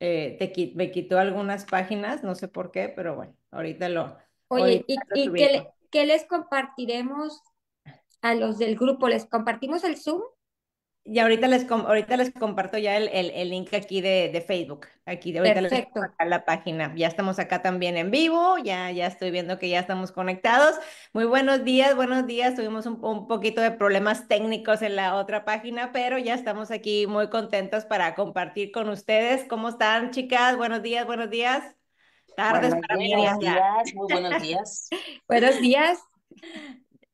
Eh, te, me quitó algunas páginas, no sé por qué, pero bueno, ahorita lo... Oye, ¿y, qué les compartiremos a los del grupo? ¿Les compartimos el Zoom? Y ahorita les, ahorita les comparto ya el, el, el link aquí de, de, Facebook. Aquí de ahorita les la página. Ya estamos acá también en vivo. Ya, ya estoy viendo que ya estamos conectados. Muy buenos días, buenos días. Tuvimos un, un poquito de problemas técnicos en la otra página, pero ya estamos aquí muy contentos para compartir con ustedes. ¿Cómo están, chicas? Buenos días, buenos días. Tardes buenos muy buenos días. buenos días.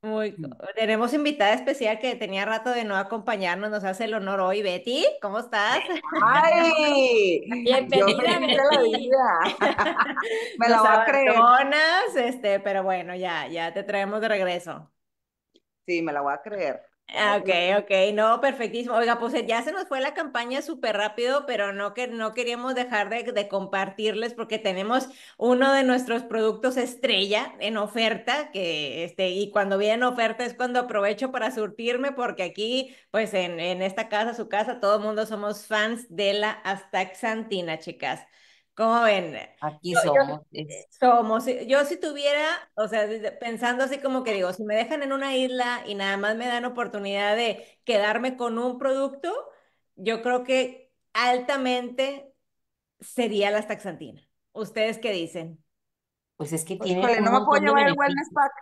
Muy, mm. tenemos invitada especial que tenía rato de no acompañarnos, nos hace el honor hoy. Betty, ¿cómo estás? ¡Ay! Bienvenida, me la vida. me la voy a creer. Este, pero bueno, ya, ya te traemos de regreso. Sí, me la voy a creer. Ah, ok, ok, no, perfectísimo. Oiga, pues ya se nos fue la campaña súper rápido, pero no, que, no queríamos dejar de, compartirles porque tenemos uno de nuestros productos estrella en oferta, que este, y cuando viene en oferta es cuando aprovecho para surtirme porque aquí, pues en, en esta casa, su casa, todo el mundo somos fans de la Astaxantina, chicas. ¿Cómo ven? Aquí somos. Yo, somos. Yo si tuviera, o sea, pensando así como que digo, si me dejan en una isla y nada más me dan oportunidad de quedarme con un producto, yo creo que altamente sería las taxantina. ¿Ustedes qué dicen? Pues es que tiene. no me puedo llevar el wellness pack.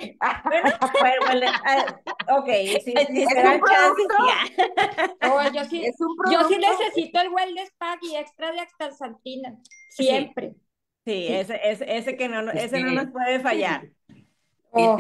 Pues, ah, ok, ¿Es un producto? yo, sí, yo sí necesito el wellness pack y extra de axtansantina, siempre. Sí, Ese, ese, ese, que no, ese no nos puede fallar. Oh.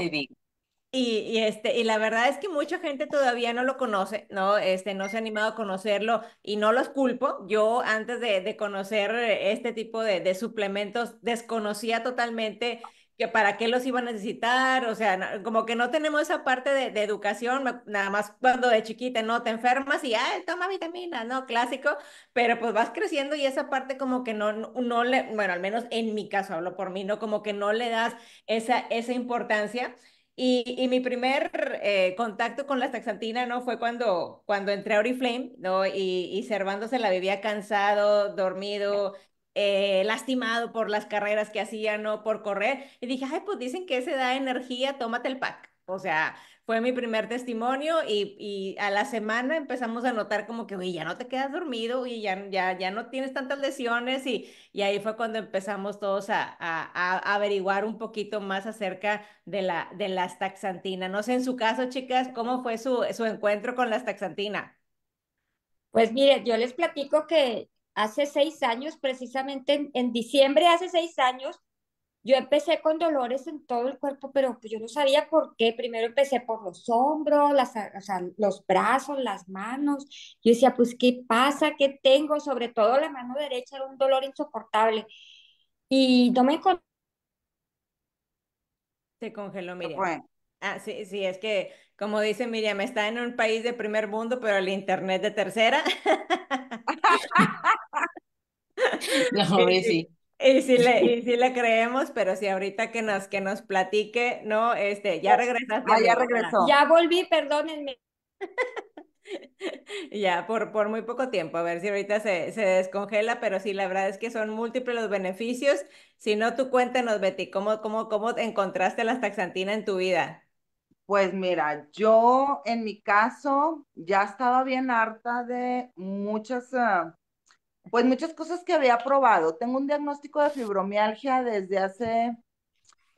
Y, este, y la verdad es que mucha gente todavía no lo conoce, ¿no? Este, no se ha animado a conocerlo y no los culpo. Yo antes de, de conocer este tipo de, de, suplementos desconocía totalmente que para qué los iba a necesitar, o sea, como que no tenemos esa parte de, de educación, nada más cuando de chiquita, ¿no? Te enfermas y, ah, toma vitamina, ¿no? Clásico, pero pues vas creciendo y esa parte como que no, no le, bueno, al menos en mi caso, hablo por mí, ¿no? Como que no le das esa, esa importancia. Y, mi primer eh, contacto con la taxantina no fue cuando, cuando entré a Oriflame, ¿no? Y, y Servando se la vivía cansado, dormido, eh, lastimado por las carreras que hacía, ¿no? Por correr. Y dije, ay, pues dicen que se da energía, tómate el pack. O sea, fue mi primer testimonio y, a la semana empezamos a notar como que, ya no te quedas dormido, y ya, ya, ya no tienes tantas lesiones y, ahí fue cuando empezamos todos a, averiguar un poquito más acerca de, la, de las taxantinas. No sé, en su caso, chicas, ¿cómo fue su, encuentro con las taxantinas? Pues mire, yo les platico que hace seis años, precisamente en, en diciembre hace seis años, yo empecé con dolores en todo el cuerpo, pero pues yo no sabía por qué. Primero empecé por los hombros, las, los brazos, las manos. Yo decía, pues, ¿qué pasa? ¿Qué tengo? Sobre todo la mano derecha era un dolor insoportable. Y no me encontré. Se congeló, Miriam. Ah, sí, sí, es que, como dice Miriam, está en un país de primer mundo, pero el internet de tercera. no, sí. Y sí, le, y le creemos, pero si ahorita que nos, que nos platique, ¿no? Este, ya regresaste. Ah, ya regresó. Ya volví, perdónenme. Ya, por, por muy poco tiempo, a ver si ahorita se, descongela, pero sí, la verdad es que son múltiples los beneficios. Si no, tú cuéntanos, Betty, ¿cómo, cómo, cómo encontraste la taxantina en tu vida? Pues mira, yo en mi caso ya estaba bien harta de muchas ah, pues muchas cosas que había probado. Tengo un diagnóstico de fibromialgia desde hace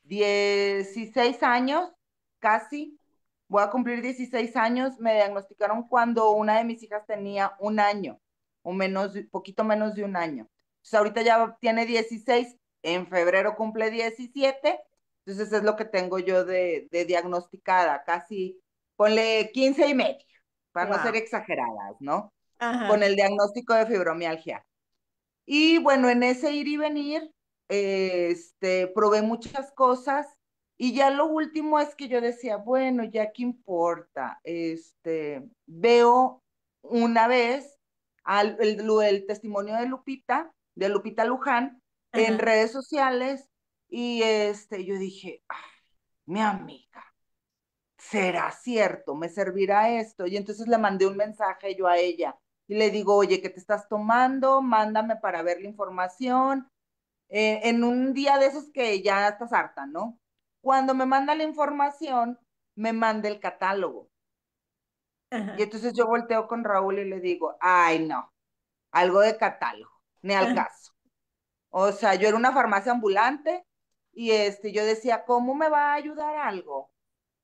16 años, casi. Voy a cumplir 16 años. Me diagnosticaron cuando una de mis hijas tenía un año o menos, poquito menos de un año. Entonces ahorita ya tiene 16, en febrero cumple 17, entonces es lo que tengo yo de, diagnosticada, casi ponle 15 y medio, para no ser exageradas, ¿no? con el diagnóstico de fibromialgia. Y bueno, en ese ir y venir, este, probé muchas cosas y ya lo último es que yo decía, bueno, ya qué importa, este, veo una vez al, el, testimonio de Lupita, de Lupita Luján, en redes sociales y este, yo dije, mi amiga, será cierto, me servirá esto. Y entonces le mandé un mensaje yo a ella y le digo, oye, ¿qué te estás tomando? Mándame para ver la información. Eh, en un día de esos que ya estás harta, ¿no? Cuando me manda la información, me manda el catálogo. Y entonces yo volteo con Raúl y le digo, ay, no, algo de catálogo, ni al caso. O sea, yo era una farmacia ambulante y este, yo decía, ¿cómo me va a ayudar algo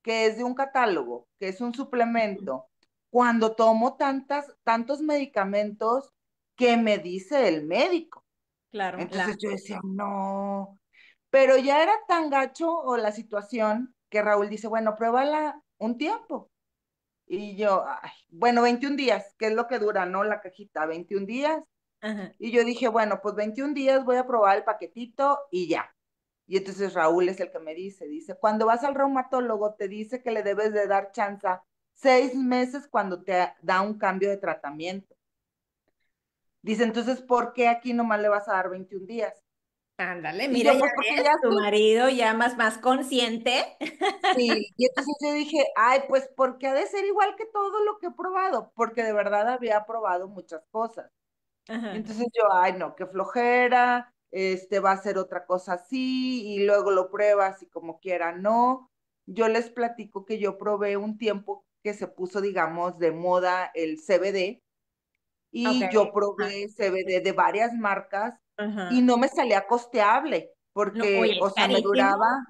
que es de un catálogo, que es un suplemento, cuando tomo tantas, tantos medicamentos que me dice el médico. Claro. Entonces yo decía, no. Pero ya era tan gacho o la situación que Raúl dice, bueno, pruébala un tiempo. Y yo, bueno, 21 días, que es lo que dura, ¿no? La cajita, 21 días. Y yo dije, bueno, pues 21 días voy a probar el paquetito y ya. Y entonces Raúl es el que me dice, dice, cuando vas al reumatólogo te dice que le debes de dar chance seis meses cuando te da un cambio de tratamiento. Dice, entonces, ¿por qué aquí nomás le vas a dar 21 días? Ándale, mira, ya ya tu marido ya más, más consciente. Sí, y entonces yo dije, ay, pues porque ha de ser igual que todo lo que he probado, porque de verdad había probado muchas cosas. Entonces yo, ay, no, qué flojera, este va a ser otra cosa así, y luego lo pruebas y como quiera, no. Yo les platico que yo probé un tiempo que se puso, digamos, de moda el CBD. Y yo probé CBD de varias marcas y no me salía costeable porque, o sea, me duraba.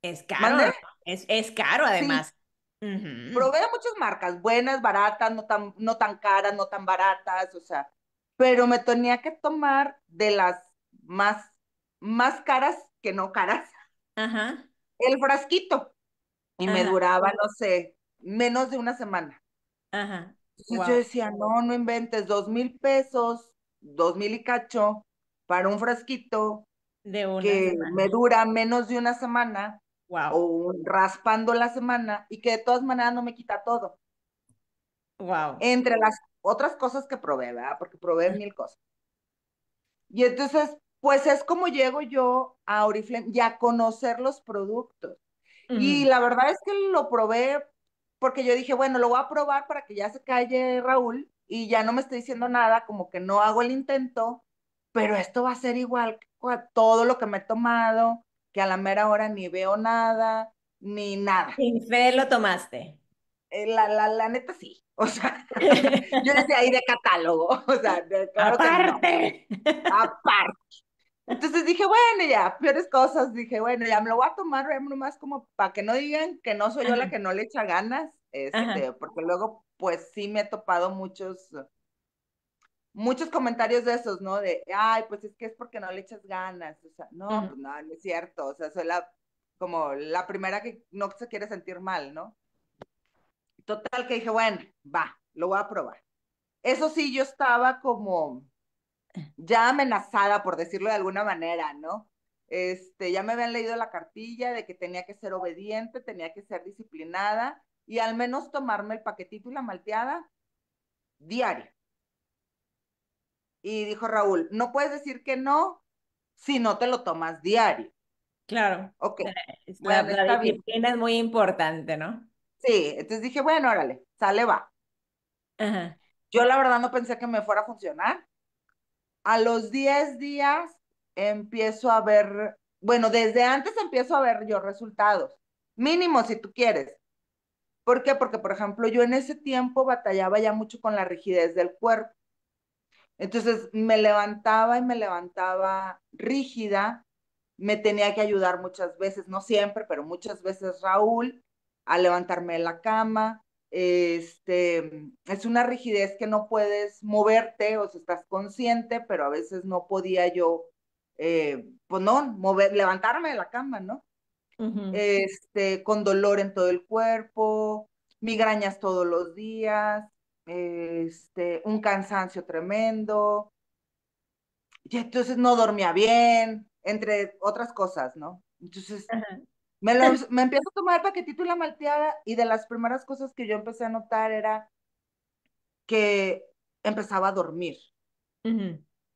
Es caro, es, es, caro además. Probé de muchas marcas, buenas, baratas, no tan, no tan caras, no tan baratas, o sea, pero me tenía que tomar de las más, más caras que no caras. Ajá. El frasquito. Y me duraba, no sé, menos de una semana. Ajá. Entonces yo decía, no, no inventes, dos mil pesos, dos mil y cacho, para un frasquito de una que me dura menos de una semana, o raspando la semana, y que de todas maneras no me quita todo. Wow. Entre las otras cosas que probé, ¿verdad? Porque probé mil cosas. Y entonces, pues es como llego yo a Oriflame y a conocer los productos. Y la verdad es que lo probé porque yo dije, bueno, lo voy a probar para que ya se calle Raúl y ya no me esté diciendo nada, como que no hago el intento, pero esto va a ser igual que todo lo que me he tomado, que a la mera hora ni veo nada, ni nada. Sin fe lo tomaste. Eh, la, neta sí. O sea, yo decía ahí de catálogo. O sea, Aparte. Aparte. Entonces dije, bueno, ya, peores cosas. Dije, bueno, ya me lo voy a tomar nomás como para que no digan que no soy yo la que no le echa ganas, este, porque luego, pues sí me he topado muchos, muchos comentarios de esos, ¿no? De, ay, pues es que es porque no le echas ganas. O sea, no, pues no, no es cierto. O sea, soy la, como la primera que no se quiere sentir mal, ¿no? Total, que dije, bueno, va, lo voy a probar. Eso sí, yo estaba como ya amenazada, por decirlo de alguna manera, ¿no? Este, ya me habían leído la cartilla de que tenía que ser obediente, tenía que ser disciplinada y al menos tomarme el paquetito y la malteada diario. Y dijo Raúl, no puedes decir que no si no te lo tomas diario. Claro. Ok. La, disciplina es muy importante, ¿no? Sí, entonces dije, bueno, órale, sale, va. Yo la verdad no pensé que me fuera a funcionar a los 10 días empiezo a ver, bueno, desde antes empiezo a ver yo resultados, mínimo si tú quieres. ¿Por qué? Porque, por ejemplo, yo en ese tiempo batallaba ya mucho con la rigidez del cuerpo. Entonces me levantaba y me levantaba rígida, me tenía que ayudar muchas veces, no siempre, pero muchas veces Raúl, a levantarme de la cama, este, es una rigidez que no puedes moverte, o si estás consciente, pero a veces no podía yo, eh, pues no, levantarme de la cama, ¿no? Este, con dolor en todo el cuerpo, migrañas todos los días, este, un cansancio tremendo, y entonces no dormía bien, entre otras cosas, ¿no? Entonces, me, empiezo a tomar paquetito y la malteada y de las primeras cosas que yo empecé a notar era que empezaba a dormir.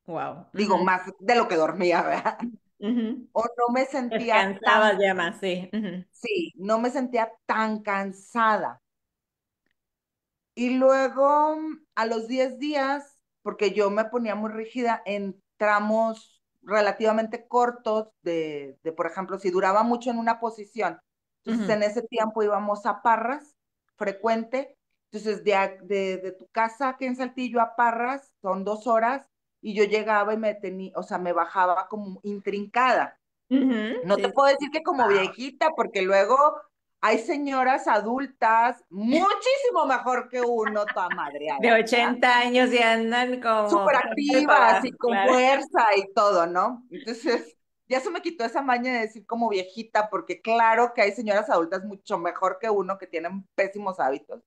Wow. Digo, más de lo que dormía, ¿verdad? O no me sentía. Cansada ya más, sí. Sí, no me sentía tan cansada. Y luego, a los 10 días, porque yo me ponía muy rígida entramos relativamente cortos de, por ejemplo, si duraba mucho en una posición. Entonces, en ese tiempo íbamos a Parras, frecuente. Entonces, de, de, tu casa aquí en Saltillo a Parras son dos horas y yo llegaba y me tenía, o sea, me bajaba como intrincada. No te puedo decir que como viejita, porque luego hay señoras adultas muchísimo mejor que uno, toda madre. De 80 años y andan como... Súper activas y con fuerza y todo, ¿no? Entonces, ya se me quitó esa maña de decir como viejita, porque claro que hay señoras adultas mucho mejor que uno que tienen pésimos hábitos.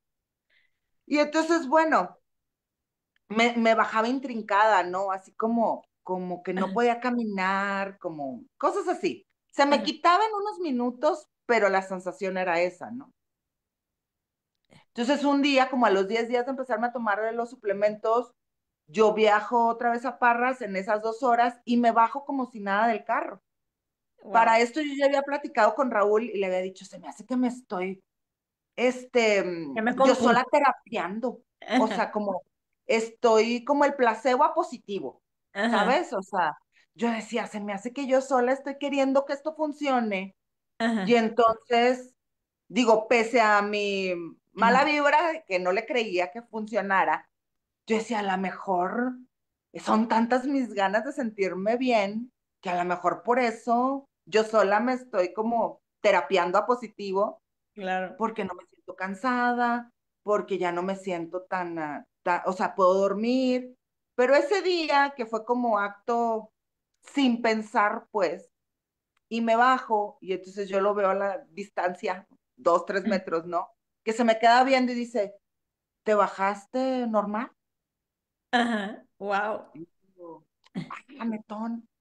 Y entonces, bueno, me, bajaba intrincada, ¿no? Así como, como que no podía caminar, como cosas así. Se me quitaba en unos minutos, pero la sensación era esa, ¿no? Entonces un día, como a los 10 días de empezarme a tomar los suplementos, yo viajo otra vez a Parras en esas dos horas y me bajo como si nada del carro. Para esto yo ya había platicado con Raúl y le había dicho, se me hace que me estoy, este, me yo sola terapiando, o sea, como estoy como el placebo a positivo, ¿sabes? O sea, yo decía, se me hace que yo sola estoy queriendo que esto funcione y entonces, digo, pese a mi mala vibra, que no le creía que funcionara, yo decía, a lo mejor son tantas mis ganas de sentirme bien, que a lo mejor por eso yo sola me estoy como terapiando a positivo. Claro. Porque no me siento cansada, porque ya no me siento tan o sea, puedo dormir. Pero ese día que fue como acto sin pensar, pues, y me bajo y entonces yo lo veo a la distancia, dos, tres metros, ¿no? Que se me queda viendo y dice, ¿te bajaste normal? Ajá, wow. Y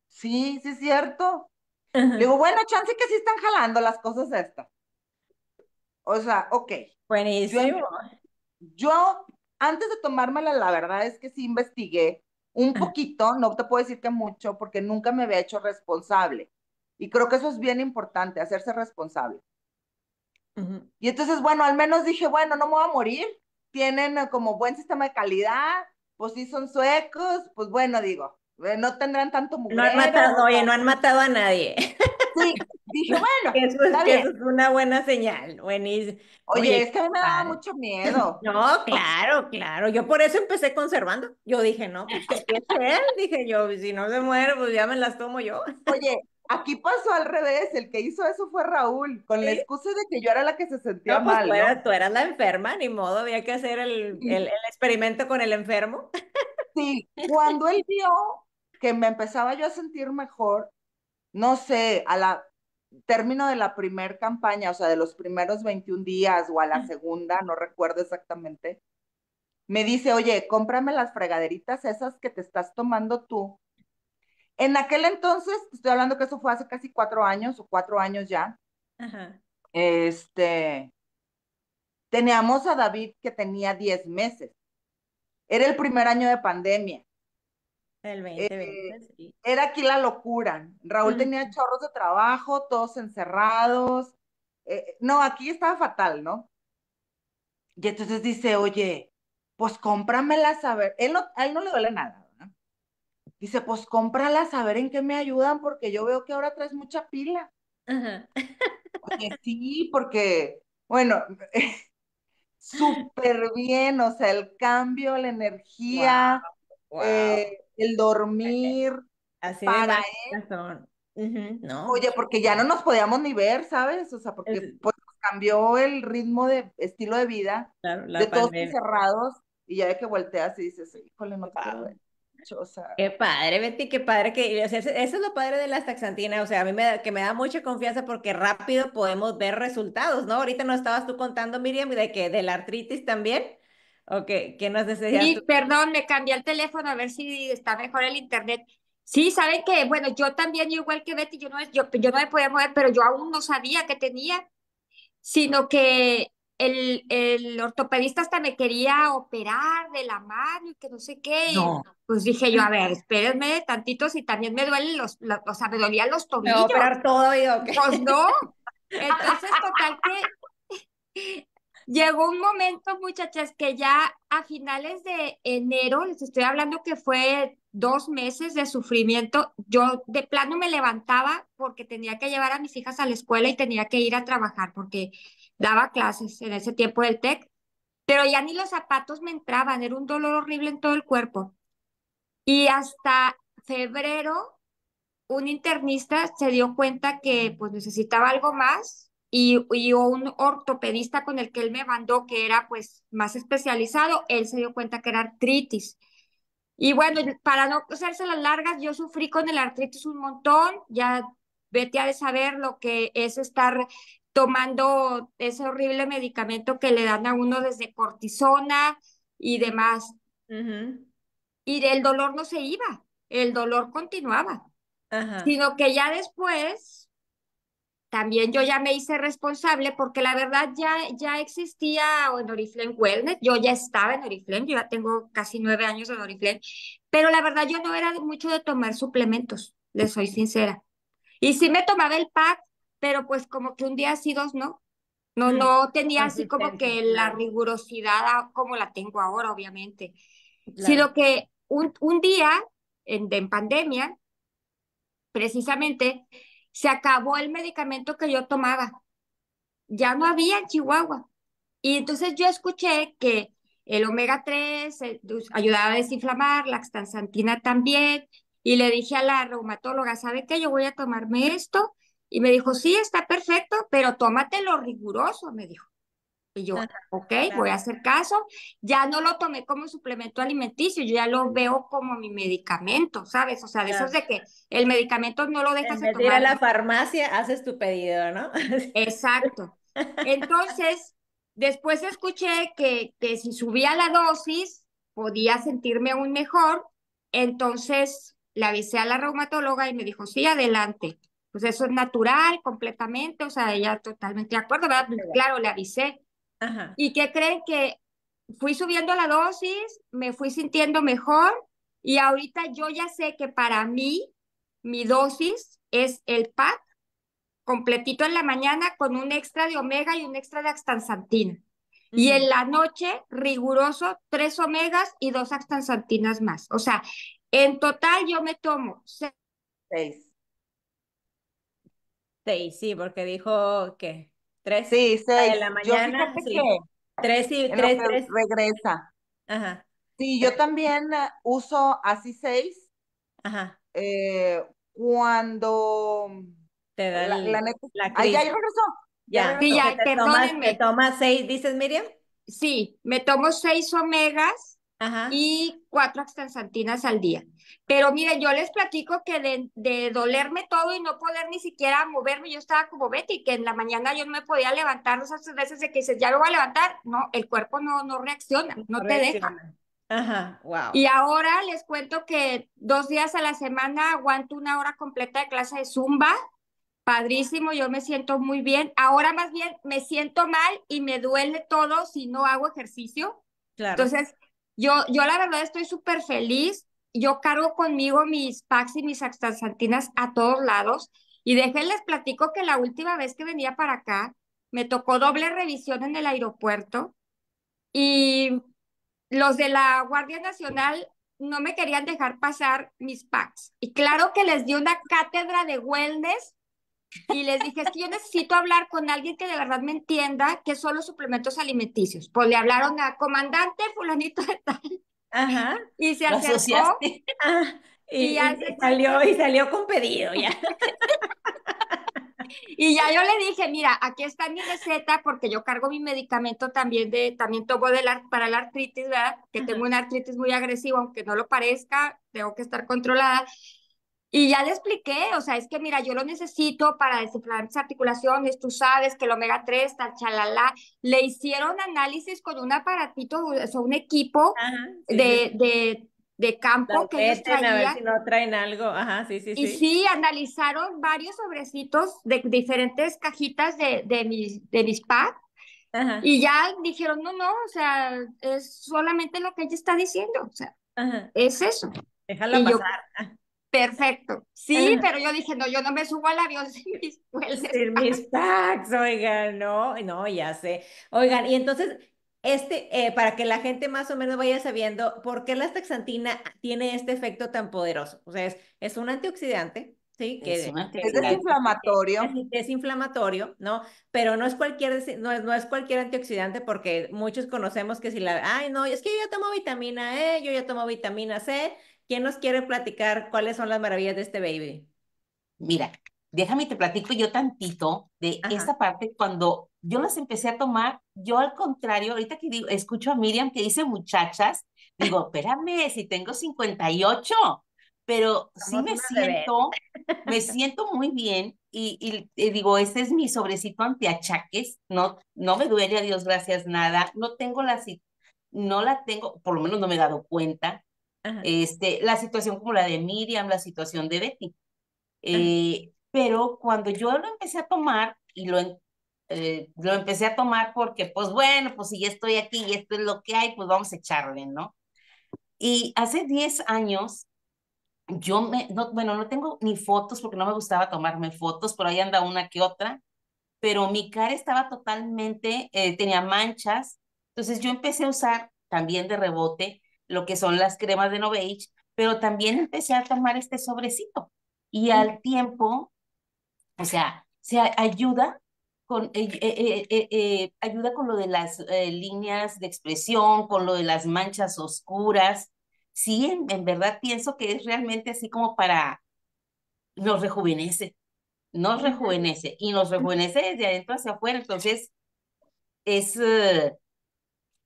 Sí, sí es cierto. digo, bueno, chance que sí están jalando las cosas estas. O sea, ok. Buenísimo. Yo, antes de tomármela, la verdad es que sí investigué un poquito, no te puedo decir que mucho, porque nunca me había hecho responsable. Y creo que eso es bien importante, hacerse responsable. Y entonces, bueno, al menos dije, bueno, no me voy a morir. Tienen eh, como buen sistema de calidad, pues sí son suecos, pues bueno, digo, eh, no tendrán tanto mujer. No han matado, oye, no han matado a nadie. Sí, dije, bueno, eso es, una buena señal, Oye, oye es que me daba mucho miedo. No, claro, claro, yo por eso empecé conservando, yo dije, no, pues, ¿qué él? Dije yo, pues, si no se muere, pues ya me las tomo yo. Oye, Aquí pasó al revés, el que hizo eso fue Raúl, con la excusa de que yo era la que se sentía pues, mal. Tú, eras, tú eras la enferma, ni modo, había que hacer el, el experimento con el enfermo. Sí, cuando él vio que me empezaba yo a sentir mejor, no sé, a la término de la primer campaña, o sea, de los primeros 21 días o a la segunda, no recuerdo exactamente, me dice, oye, cómprame las fregaderitas esas que te estás tomando tú en aquel entonces, estoy hablando que eso fue hace casi cuatro años o cuatro años ya. Este, teníamos a David que tenía diez meses. Era el primer año de pandemia. El 2020, eh, Era aquí la locura. Raúl tenía chorros de trabajo, todos encerrados. Eh, eh, no, aquí estaba fatal, ¿no? Y entonces dice, oye, pues cómpramela, a ver. Él a él no le duele nada Dice, pues cómpralas a ver en qué me ayudan, porque yo veo que ahora traes mucha pila. sí, porque, bueno, súper bien, o sea, el cambio, la energía, eh, el dormir. para él. Oye, porque ya no pues nos podíamos ni ver, ¿sabes? O sea, porque pues, cambió el ritmo de estilo de vida de todos encerrados y ya de que volteas y dices, híjole, no wow. ver. Qué padre, Betty, qué padre que, o sea, eso es lo padre de las taxantinas, o sea, a mí me da, que me da mucha confianza porque rápido podemos ver resultados, ¿no? Ahorita nos estabas tú contando, Miriam, de que de la artritis también. que ¿qué nos decías? Sí, perdón, me cambié el teléfono a ver si está mejor el internet. Sí, saben que, bueno, yo también, igual que Betty, yo no, yo, yo no me podía mover, pero yo aún no sabía que tenía, sino que el, ortopedista hasta me quería operar de la mano y que no sé qué. pues dije yo, a ver, espérenme tantitos y también me duelen los, los o sea, me dolían los tobillos. Me operar todo y Pues no. Entonces, total que llegó un momento, muchachas, que ya a finales de enero, les estoy hablando que fue dos meses de sufrimiento, yo de plano me levantaba porque tenía que llevar a mis hijas a la escuela y tenía que ir a trabajar porque daba clases en ese tiempo del TEC, pero ya ni los zapatos me entraban, era un dolor horrible en todo el cuerpo. Y hasta febrero, un internista se dio cuenta que pues necesitaba algo más y, y un ortopedista con el que él me mandó, que era pues más especializado, él se dio cuenta que era artritis. Y bueno, para no hacerse las largas, yo sufrí con el artritis un montón, ya vete a saber lo que es estar tomando ese horrible medicamento que le dan a uno desde cortisona y demás. Y el dolor no se iba, el dolor continuaba, sino que ya después también yo ya me hice responsable porque la verdad ya, ya existía en Oriflame Wellness, yo ya estaba en Oriflame, yo ya tengo casi nueve años en Oriflame, pero la verdad yo no era mucho de tomar suplementos, le soy sincera. Y si me tomaba el pack, pero pues como que un día sí, dos no. No, mm, no tenía así como que la rigurosidad como la tengo ahora, obviamente, sino que un, un día en, en pandemia, precisamente, se acabó el medicamento que yo tomaba. Ya no había en Chihuahua. Y entonces yo escuché que el omega 3 pues, ayudaba a desinflamar, la extansantina también. Y le dije a la reumatóloga, ¿sabe qué? Yo voy a tomarme esto y me dijo, sí, está perfecto, pero tómatelo riguroso, me dijo. Y yo, ok, voy a hacer caso. Ya no lo tomé como suplemento alimenticio, yo ya lo veo como mi medicamento, ¿sabes? O sea, de esos de que el medicamento no lo dejas en de tomar. la farmacia, haces tu pedido, ¿no? Exacto. Entonces, después escuché que, que si subía la dosis, podía sentirme aún mejor. Entonces, le avisé a la reumatóloga y me dijo, sí, adelante pues eso es natural completamente, o sea, ella totalmente de acuerdo, ¿verdad? Claro, le avisé. ¿Y qué creen que fui subiendo la dosis, me fui sintiendo mejor y ahorita yo ya sé que para mí mi dosis es el PAC completito en la mañana con un extra de omega y un extra de axtansantina. Y en la noche, riguroso, tres omegas y dos axtansantinas más. O sea, en total yo me tomo seis sí, porque dijo que tres sí, seis. de la mañana. tres y tres, Regresa. Ajá. Sí, yo también eh, uso así seis. Ajá. Eh, cuando te da la, neta. ya, regresó. seis, dices Miriam. Sí, me tomo seis omegas Ajá. y cuatro extensantinas al día. Pero mire, yo les platico que de, dolerme todo y no poder ni siquiera moverme, yo estaba como Betty, que en la mañana yo no me podía levantar, o sea, veces de que dices, ya lo voy a levantar, no, el cuerpo no, no reacciona, no, te deja. Ajá, wow. Y ahora les cuento que dos días a la semana aguanto una hora completa de clase de zumba, padrísimo, yo me siento muy bien. Ahora más bien me siento mal y me duele todo si no hago ejercicio. Claro. Entonces, yo, la verdad estoy súper feliz. Yo cargo conmigo mis packs y mis axtasantinas a todos lados. Y les platico que la última vez que venía para acá, me tocó doble revisión en el aeropuerto y los de la Guardia Nacional no me querían dejar pasar mis packs. Y claro que les di una cátedra de wellness y les dije, es que yo necesito hablar con alguien que de verdad me entienda que son los suplementos alimenticios. Pues le hablaron a comandante fulanito de tal. Ajá. Y se acercó. Ah, y, salió, y salió con pedido ya. y ya yo le dije, mira, aquí está mi receta porque yo cargo mi medicamento también de, también tomo de para la artritis, ¿verdad? Que tengo una artritis muy agresiva, aunque no lo parezca, tengo que estar controlada. Y ya le expliqué, o sea, es que mira, yo lo necesito para descifrar mis articulaciones, tú sabes que el omega 3, tal, chalala. Le hicieron análisis con un aparatito, o sea, un equipo de, de, de, campo que ellos traían. A ver si no traen algo, Ajá, sí, sí, Y sí, analizaron varios sobrecitos de diferentes cajitas de, de mis, de Ajá. Y ya dijeron, no, no, o sea, es solamente lo que ella está diciendo, o sea, es eso. Déjalo pasar. Perfecto. Sí, pero yo dije, no, yo no me subo al avión sin mis Sin mis packs, oigan, no, no, ya sé. Oigan, y entonces, este, eh, para que la gente más o menos vaya sabiendo, ¿por qué la taxantina tiene este efecto tan poderoso? O sea, es, es un antioxidante, ¿sí? Que, es, es desinflamatorio. Es, desinflamatorio, ¿no? Pero no es cualquier, no es, no es cualquier antioxidante porque muchos conocemos que si la, ay, no, es que yo ya tomo vitamina E, yo ya tomo vitamina C, ¿Quién nos quiere platicar cuáles son las maravillas de este baby? Mira, déjame te platico yo tantito de esta parte cuando yo las empecé a tomar, yo al contrario, ahorita que digo, escucho a Miriam que dice muchachas, digo, espérame, si tengo 58, pero sí me siento, me siento muy bien y, digo, este es mi sobrecito antiachaques. no, no me duele, a Dios gracias, nada, no tengo la, no la tengo, por lo menos no me he dado cuenta, este, la situación como la de Miriam, la situación de Betty. Eh, pero cuando yo lo empecé a tomar y lo, eh, lo empecé a tomar porque, pues bueno, pues si ya estoy aquí y esto es lo que hay, pues vamos a echarle, ¿no? Y hace 10 años, yo me, no, bueno, no tengo ni fotos porque no me gustaba tomarme fotos, pero ahí anda una que otra, pero mi cara estaba totalmente, eh, tenía manchas, entonces yo empecé a usar también de rebote lo que son las cremas de Novage, pero también empecé a tomar este sobrecito. Y mm. al tiempo, o sea, se ayuda con, eh, eh, eh, ayuda con lo de las líneas de expresión, con lo de las manchas oscuras. Sí, en, en verdad pienso que es realmente así como para, nos rejuvenece, nos rejuvenece y nos rejuvenece desde adentro hacia afuera. Entonces, es,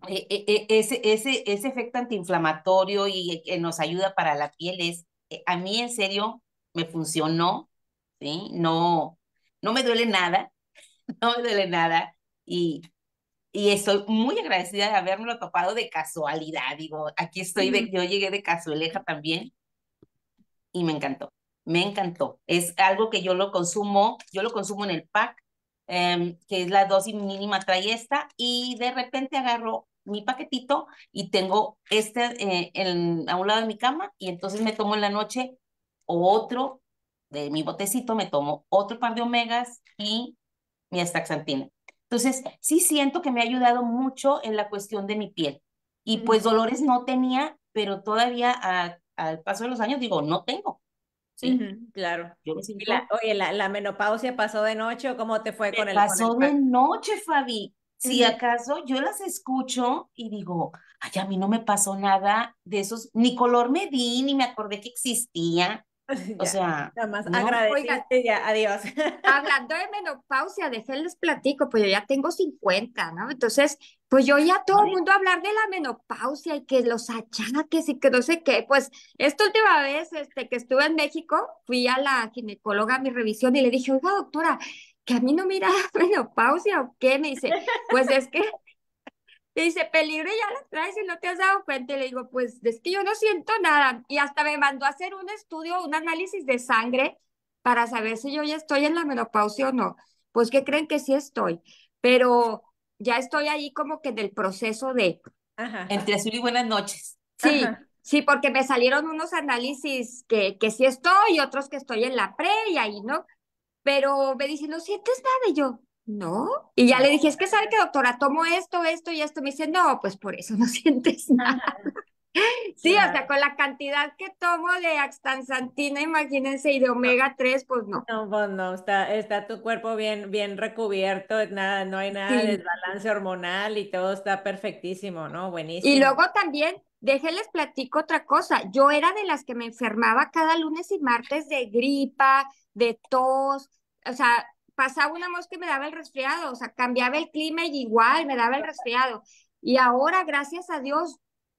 e, e, e, ese, ese, ese efecto antiinflamatorio y que nos ayuda para la piel es, eh, a mí en serio me funcionó, ¿sí? No, no me duele nada, no me duele nada y, y estoy muy agradecida de haberme topado de casualidad, digo, aquí estoy, yo llegué de casualeja también y me encantó, me encantó. Es algo que yo lo consumo, yo lo consumo en el pack, em, que es la dosis mínima trae esta, y de repente agarro mi paquetito y tengo este eh, en, a un lado de mi cama y entonces me tomo en la noche otro de mi botecito, me tomo otro par de omegas y mi astaxantina. Entonces, sí siento que me ha ayudado mucho en la cuestión de mi piel. Y pues dolores no tenía, pero todavía al paso de los años digo, no tengo. Sí, claro. oye, la, la, menopausia pasó de noche o cómo te fue con el Pasó de noche, Fabi. Si acaso yo las escucho y digo, ay, a mí no me pasó nada de esos, ni color me di, ni me acordé que existía. o sea, nada más ya, adiós. Hablando de menopausia, déjenles platico, pues yo ya tengo 50, ¿no? Entonces, pues yo ya todo el mundo hablar de la menopausia y que los achaques y que no sé qué, pues esta última vez este, que estuve en México, fui a la ginecóloga a mi revisión y le dije, oiga, doctora, que a mí no mira la menopausia o qué, me dice, pues es que, me dice, peligro y ya la traes y no te has dado cuenta, y le digo, pues es que yo no siento nada, y hasta me mandó a hacer un estudio, un análisis de sangre para saber si yo ya estoy en la menopausia o no, pues que creen que sí estoy, pero ya estoy ahí como que del proceso de... Ajá. Entre azul y buenas noches. Sí, Sí, porque me salieron unos análisis que, que sí estoy, y otros que estoy en la pre y ahí, ¿no? pero me dice, ¿no sientes nada? Y yo, no. Y ya le dije, es que sabe que doctora, tomo esto, esto y esto. Me dice, no, pues por eso no sientes nada. Sí, o sea, con la cantidad que tomo de axtansantina, imagínense, y de omega 3, pues no. No, pues no, está, está tu cuerpo bien, bien recubierto, nada, no hay nada de desbalance hormonal y todo está perfectísimo, ¿no? Buenísimo. Y luego también Déjenles platico otra cosa. Yo era de las que me enfermaba cada lunes y martes de gripa, de tos, o sea, pasaba una mosca y me daba el resfriado, o sea, cambiaba el clima y igual me daba el resfriado. Y ahora, gracias a Dios,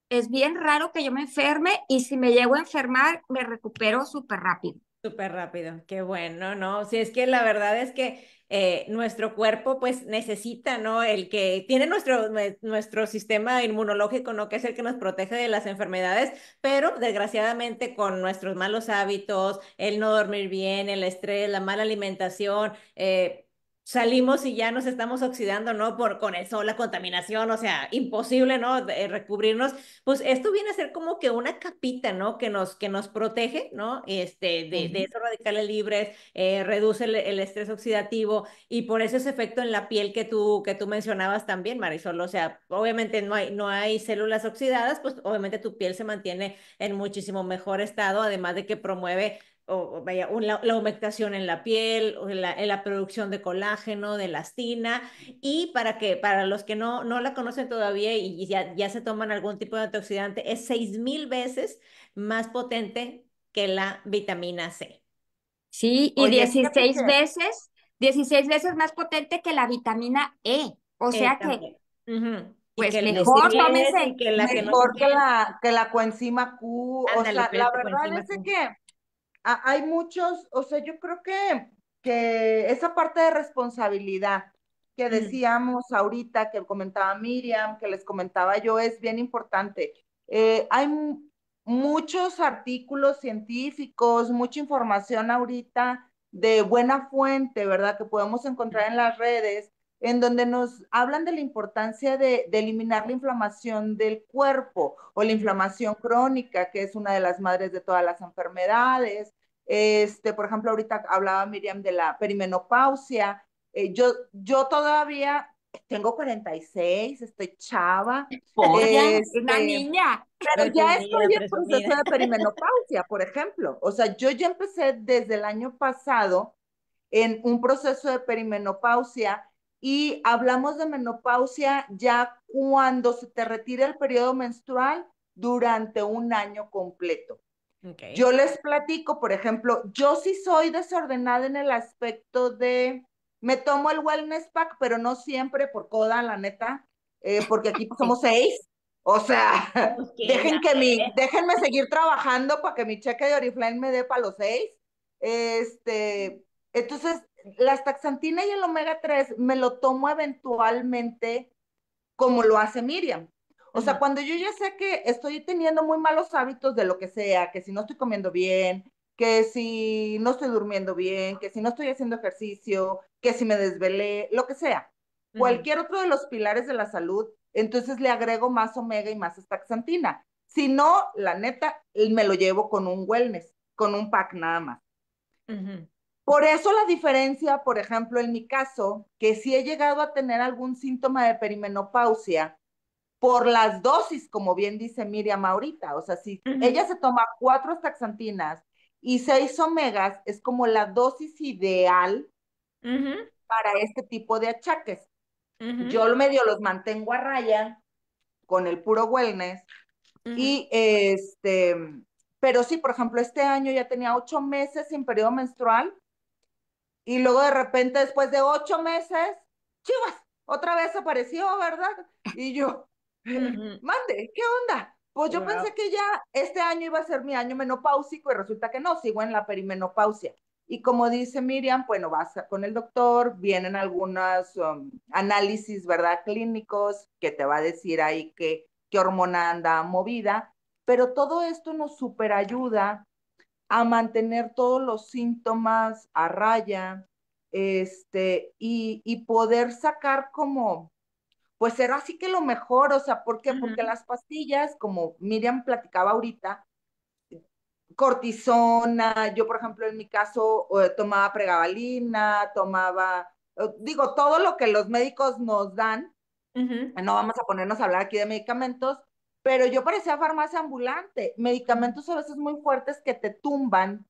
es bien raro que yo me enferme y si me llego a enfermar, me recupero súper rápido. Súper rápido, qué bueno, ¿no? Si es que la verdad es que eh, nuestro cuerpo pues necesita, ¿no? El que tiene nuestro, nuestro sistema inmunológico, ¿no? Que es el que nos protege de las enfermedades, pero desgraciadamente con nuestros malos hábitos, el no dormir bien, el estrés, la mala alimentación, eh, salimos y ya nos estamos oxidando, ¿no? Por, con el sol, la contaminación, o sea, imposible, ¿no? recubrirnos. Pues esto viene a ser como que una capita, ¿no? Que nos, que nos protege, ¿no? Este, de, esos radicales libres, eh, reduce el, estrés oxidativo y por eso ese efecto en la piel que tú, que tú mencionabas también, Marisol. O sea, obviamente no hay, no hay células oxidadas, pues obviamente tu piel se mantiene en muchísimo mejor estado, además de que promueve vaya, la, la, humectación en la piel, en la, producción de colágeno, de elastina, y para que, para los que no, no la conocen todavía y, ya, se toman algún tipo de antioxidante, es mil veces más potente que la vitamina C. Sí, y 16 veces, 16 veces más potente que la vitamina E, o e sea que... Pues que mejor, que la que, la, coenzima Q, o sea, la verdad es que hay muchos, o sea, yo creo que, esa parte de responsabilidad que mm. decíamos ahorita, que comentaba Miriam, que les comentaba yo, es bien importante. Eh, hay muchos artículos científicos, mucha información ahorita de buena fuente, ¿verdad? Que podemos encontrar en las redes en donde nos hablan de la importancia de, eliminar la inflamación del cuerpo o la inflamación crónica, que es una de las madres de todas las enfermedades. Este, por ejemplo, ahorita hablaba Miriam de la perimenopausia. Eh, yo, yo todavía tengo 46, estoy chava. Este, una niña. Pero ya estoy en proceso de perimenopausia, por ejemplo. O sea, yo ya empecé desde el año pasado en un proceso de perimenopausia y hablamos de menopausia ya cuando se te retira el periodo menstrual durante un año completo. Okay. Yo les platico, por ejemplo, yo sí soy desordenada en el aspecto de, me tomo el wellness pack, pero no siempre por coda, la neta, eh, porque aquí pues somos seis. O sea, dejen que mi, déjenme seguir trabajando para que mi cheque de Oriflame me dé para los seis. Este, entonces, las taxantina y el omega 3 me lo tomo eventualmente como lo hace Miriam. O sea, cuando yo ya sé que estoy teniendo muy malos hábitos de lo que sea, que si no estoy comiendo bien, que si no estoy durmiendo bien, que si no estoy haciendo ejercicio, que si me desvelé, lo que sea, cualquier otro de los pilares de la salud, entonces le agrego más omega y más estaxantina. Si no, la neta, me lo llevo con un wellness, con un pack nada más. Por eso la diferencia, por ejemplo, en mi caso, que si he llegado a tener algún síntoma de perimenopausia por las dosis, como bien dice Miriam ahorita. O sea, si ella se toma cuatro estaxantinas y seis omegas, es como la dosis ideal para este tipo de achaques. Yo lo Yo medio los mantengo a raya con el puro wellness. Y este, pero sí, por ejemplo, este año ya tenía ocho meses sin periodo menstrual y luego de repente, después de ocho meses, chivas, otra vez apareció, ¿verdad? Y yo, mande, ¿qué onda? Pues yo pensé que ya este año iba a ser mi año menopáusico y resulta que no, sigo en la perimenopausia. Y como dice Miriam, bueno, vas con el doctor, vienen algunos um, análisis, ¿verdad? Clínicos, que te va a decir ahí qué, qué hormona anda movida, pero todo esto nos ayuda a mantener todos los síntomas a raya, este, y, poder sacar como, pues era así que lo mejor, o sea, ¿por qué? Porque las pastillas, como Miriam platicaba ahorita, cortisona, yo por ejemplo en mi caso eh, tomaba pregabalina, tomaba, eh, digo, todo lo que los médicos nos dan, no vamos a ponernos a hablar aquí de medicamentos, pero yo parecía farmacia ambulante, medicamentos a veces muy fuertes que te tumban,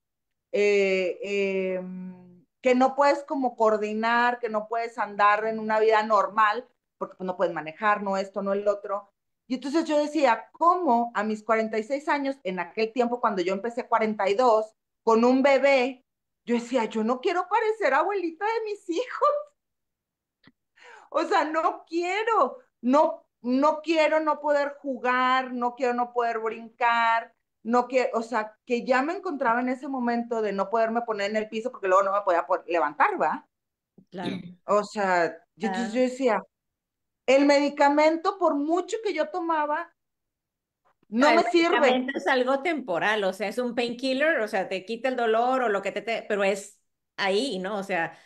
eh, em, que no puedes como coordinar, que no puedes andar en una vida normal, porque pues, no puedes manejar, no esto, no el otro. Y entonces yo decía, ¿cómo a mis 46 años, en aquel tiempo cuando yo empecé 42, con un bebé, yo decía, yo no quiero parecer abuelita de mis hijos? O sea, no quiero, no no quiero no poder jugar, no quiero no poder brincar, no quiero, o sea, que ya me encontraba en ese momento de no poderme poner en el piso porque luego no me podía levantar, ¿va? Claro. O sea, ah. yo, decía, el medicamento, por mucho que yo tomaba, no me sirve. Es algo temporal, o sea, es un painkiller, o sea, te quita el dolor o lo que te, te pero es ahí, ¿no? O sea,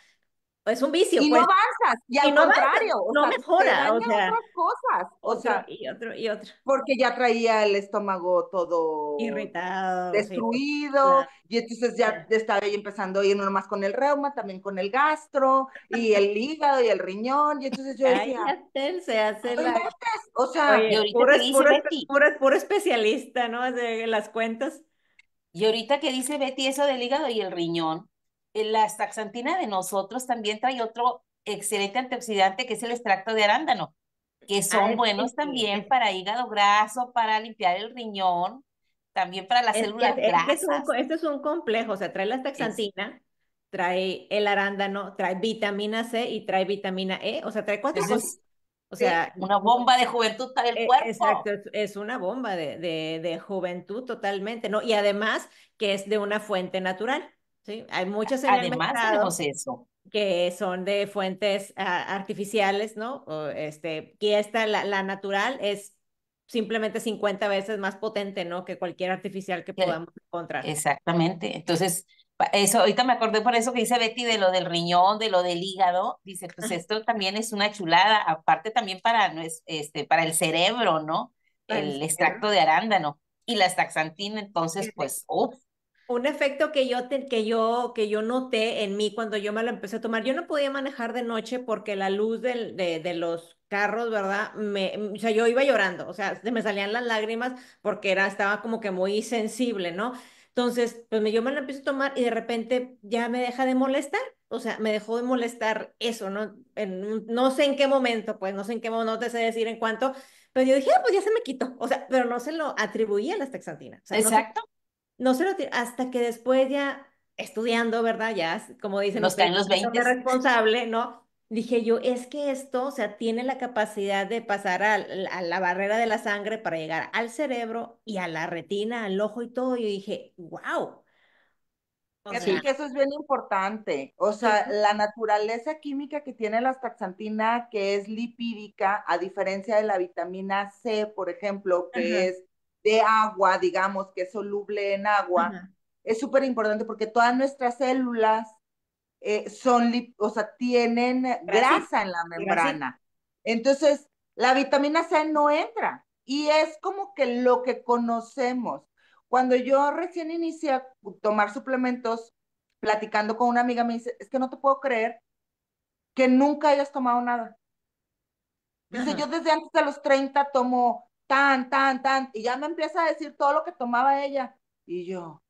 es un vicio. Y no pues. avanzas, y, al contrario, o no sea, mejora. o sea, cosas, o sea, y otro, y otro. Porque ya traía el estómago todo irritado, pues, destruido, y entonces ya estaba ahí empezando a ir nomás con el reuma, también con el gastro, y el hígado, y el riñón, y entonces yo decía. Ay, se hace la... O sea, Oye, puro, puro, especialista, ¿no? De las cuentas. Y ahorita que dice Betty eso del hígado y el riñón, eh, la taxantina de nosotros también trae otro excelente antioxidante que es el extracto de arándano, que son ah, buenos también para hígado graso, para limpiar el riñón, también para las células grasas. Es un, este es un complejo, o sea, trae la taxantina, trae el arándano, trae vitamina C y trae vitamina E, o sea, trae cuatro cosas. O sea, una bomba de juventud para el e, cuerpo. Exacto, es una bomba de, de juventud totalmente, ¿no? Y además que es de una fuente natural. Sí, hay muchas en que son de fuentes ah, artificiales, ¿no? O este, que esta, la, natural, es simplemente 50 veces más potente, ¿no? Que cualquier artificial que eh, podamos encontrar. Exactamente. Entonces, eso, ahorita me acordé por eso que dice Betty de lo del riñón, de lo del hígado. Dice, pues esto también es una chulada, aparte también para, este, para el cerebro, ¿no? El, extracto de arándano y la staxantina. entonces, pues, uff un efecto que yo, que, yo, que yo noté en mí cuando yo me lo empecé a tomar, yo no podía manejar de noche porque la luz del, de, los carros, ¿verdad? Me, mm, o sea, yo iba llorando, o sea, me salían las lágrimas porque era, estaba como que muy sensible, ¿no? Entonces, pues yo me lo empiezo a tomar y de repente ya me deja de molestar, o sea, me dejó de molestar eso, ¿no? no sé en qué momento, pues no sé en qué momento, no te sé decir en cuánto, pero yo dije, ah, pues ya se me quitó, o sea, pero no se lo atribuía a las texantinas. Exacto no se hasta que después ya estudiando, ¿verdad? Ya, como dicen, los 20. responsable, ¿no? Dije yo, es que esto, o sea, tiene la capacidad de pasar a, la barrera de la sangre para llegar al cerebro y a la retina, al ojo y todo. Yo dije, wow. así que eso es bien importante. O sea, la naturaleza química que tiene la taxantina, que es lipídica, a diferencia de la vitamina C, por ejemplo, que es de agua, digamos, que es soluble en agua, es súper importante porque todas nuestras células eh, son, o sea, tienen grasa en la membrana. Entonces, la vitamina C no entra y es como que lo que conocemos. Cuando yo recién inicié a tomar suplementos, platicando con una amiga, me dice, es que no te puedo creer que nunca hayas tomado nada. Dice, yo desde antes de los 30 tomo tan, tan, tan, y ya me empieza a decir todo lo que tomaba ella. Y yo,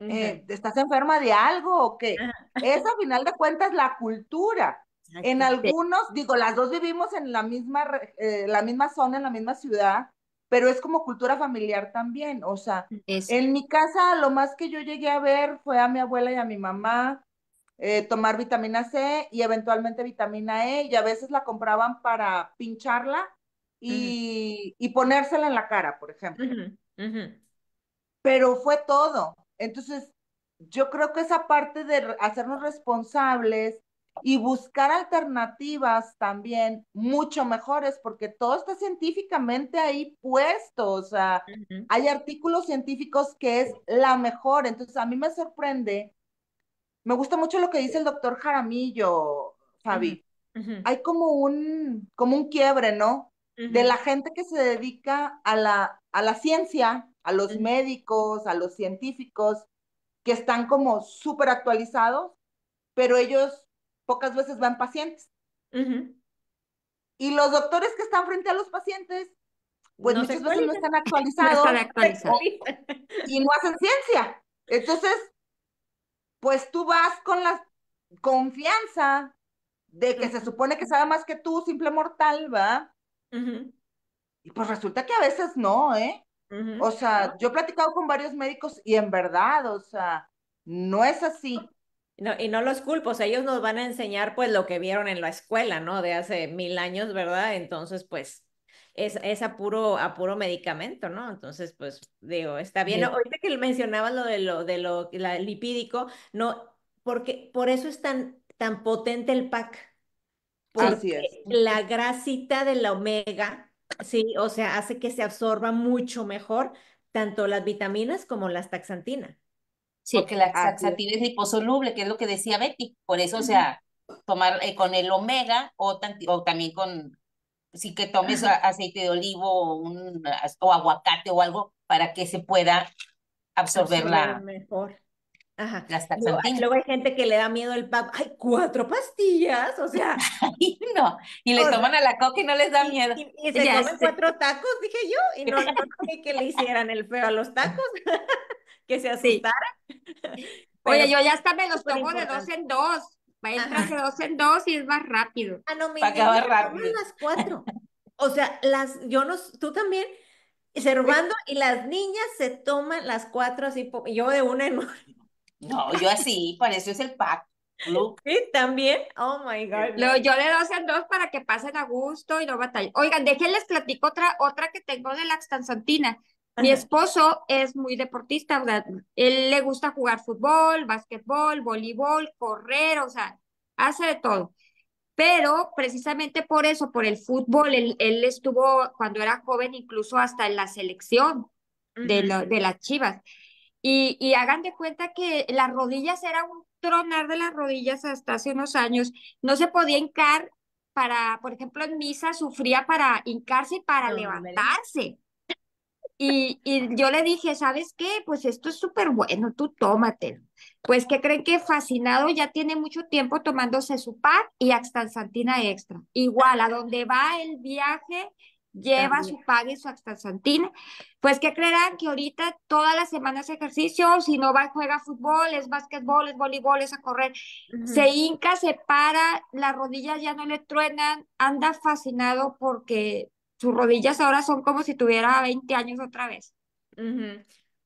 eh, ¿estás enferma de algo o qué? es a final de cuentas la cultura. En algunos, digo, las dos vivimos en la misma, eh, la misma zona, en la misma ciudad, pero es como cultura familiar también. O sea, en mi casa lo más que yo llegué a ver fue a mi abuela y a mi mamá eh, tomar vitamina C y eventualmente vitamina E y a veces la compraban para pincharla y, y ponérsela en la cara, por ejemplo. Pero fue todo. Entonces, yo creo que esa parte de hacernos responsables y buscar alternativas también mucho mejores, porque todo está científicamente ahí puesto, o sea, hay artículos científicos que es la mejor, entonces a mí me sorprende, me gusta mucho lo que dice el doctor Jaramillo, Fabi, hay como un, como un quiebre, ¿no? de la gente que se dedica a la, a la ciencia, a los médicos, a los científicos, que están como súper actualizados, pero ellos pocas veces van pacientes. Y los doctores que están frente a los pacientes, pues muchas veces no están actualizados no están y no hacen ciencia. Entonces, pues tú vas con la confianza de que se supone que sabe más que tú, simple mortal, ¿va? Y pues resulta que a veces no, ¿eh? O sea, yo he platicado con varios médicos y en verdad, o sea, no es así. No, y no los culpo, o sea, ellos nos van a enseñar pues lo que vieron en la escuela, ¿no? De hace mil años, ¿verdad? Entonces, pues es, es a, puro, medicamento, ¿no? Entonces, pues digo, está bien. Ahorita que mencionabas lo de lo, de lo la lipídico, no, porque por eso es tan, tan potente el PAC, pues La grasita de la omega, sí, o sea, hace que se absorba mucho mejor tanto las vitaminas como las taxantinas. Sí, porque la taxantina es liposoluble, que es lo que decía Betty. Por eso, o sea, tomar eh, con el omega o, también con, sí que tomes aceite de olivo o, un, aguacate o algo para que se pueda Absorberla. Mejor. Ajá. luego, hay gente que le da miedo el pap. ¡Ay, cuatro pastillas! O sea. no. Y le toman a la coca y no les da miedo. Y, se toman cuatro tacos, dije yo. Y no, no que le hicieran el feo a los tacos. que se asustaran. Oye, yo ya hasta me los tomo de dos en dos. de dos en dos y es más rápido. Ah, no, mira. rápido. las cuatro. O sea, las, yo no, tú también, Cervando y las niñas se toman las cuatro así, yo de una en una. No, yo así, para eso es el pack. también. Oh my God. no yo le doy a dos para que pasen a gusto y no batallen. Oigan, déjenles platico otra, otra que tengo de la extansantina. Mi esposo es muy deportista, ¿verdad? Él le gusta jugar fútbol, básquetbol, voleibol, correr, o sea, hace de todo. Pero precisamente por eso, por el fútbol, él, estuvo cuando era joven incluso hasta en la selección de, de las Chivas. Y, hagan de cuenta que las rodillas era un tronar de las rodillas hasta hace unos años. No se podía hincar para, por ejemplo, en misa sufría para hincarse y para levantarse. Y, yo le dije, ¿sabes qué? Pues esto es súper bueno, tú tómatelo. Pues que creen que fascinado ya tiene mucho tiempo tomándose su pack y axtansantina extra. Igual, a donde va el viaje, lleva su su pague, su astaxantina. Pues, que creerán? Que ahorita todas las semanas ejercicio, si no va, juega fútbol, es básquetbol, es voleibol, es a correr. Se hinca, se para, las rodillas ya no le truenan, anda fascinado porque sus rodillas ahora son como si tuviera 20 años otra vez.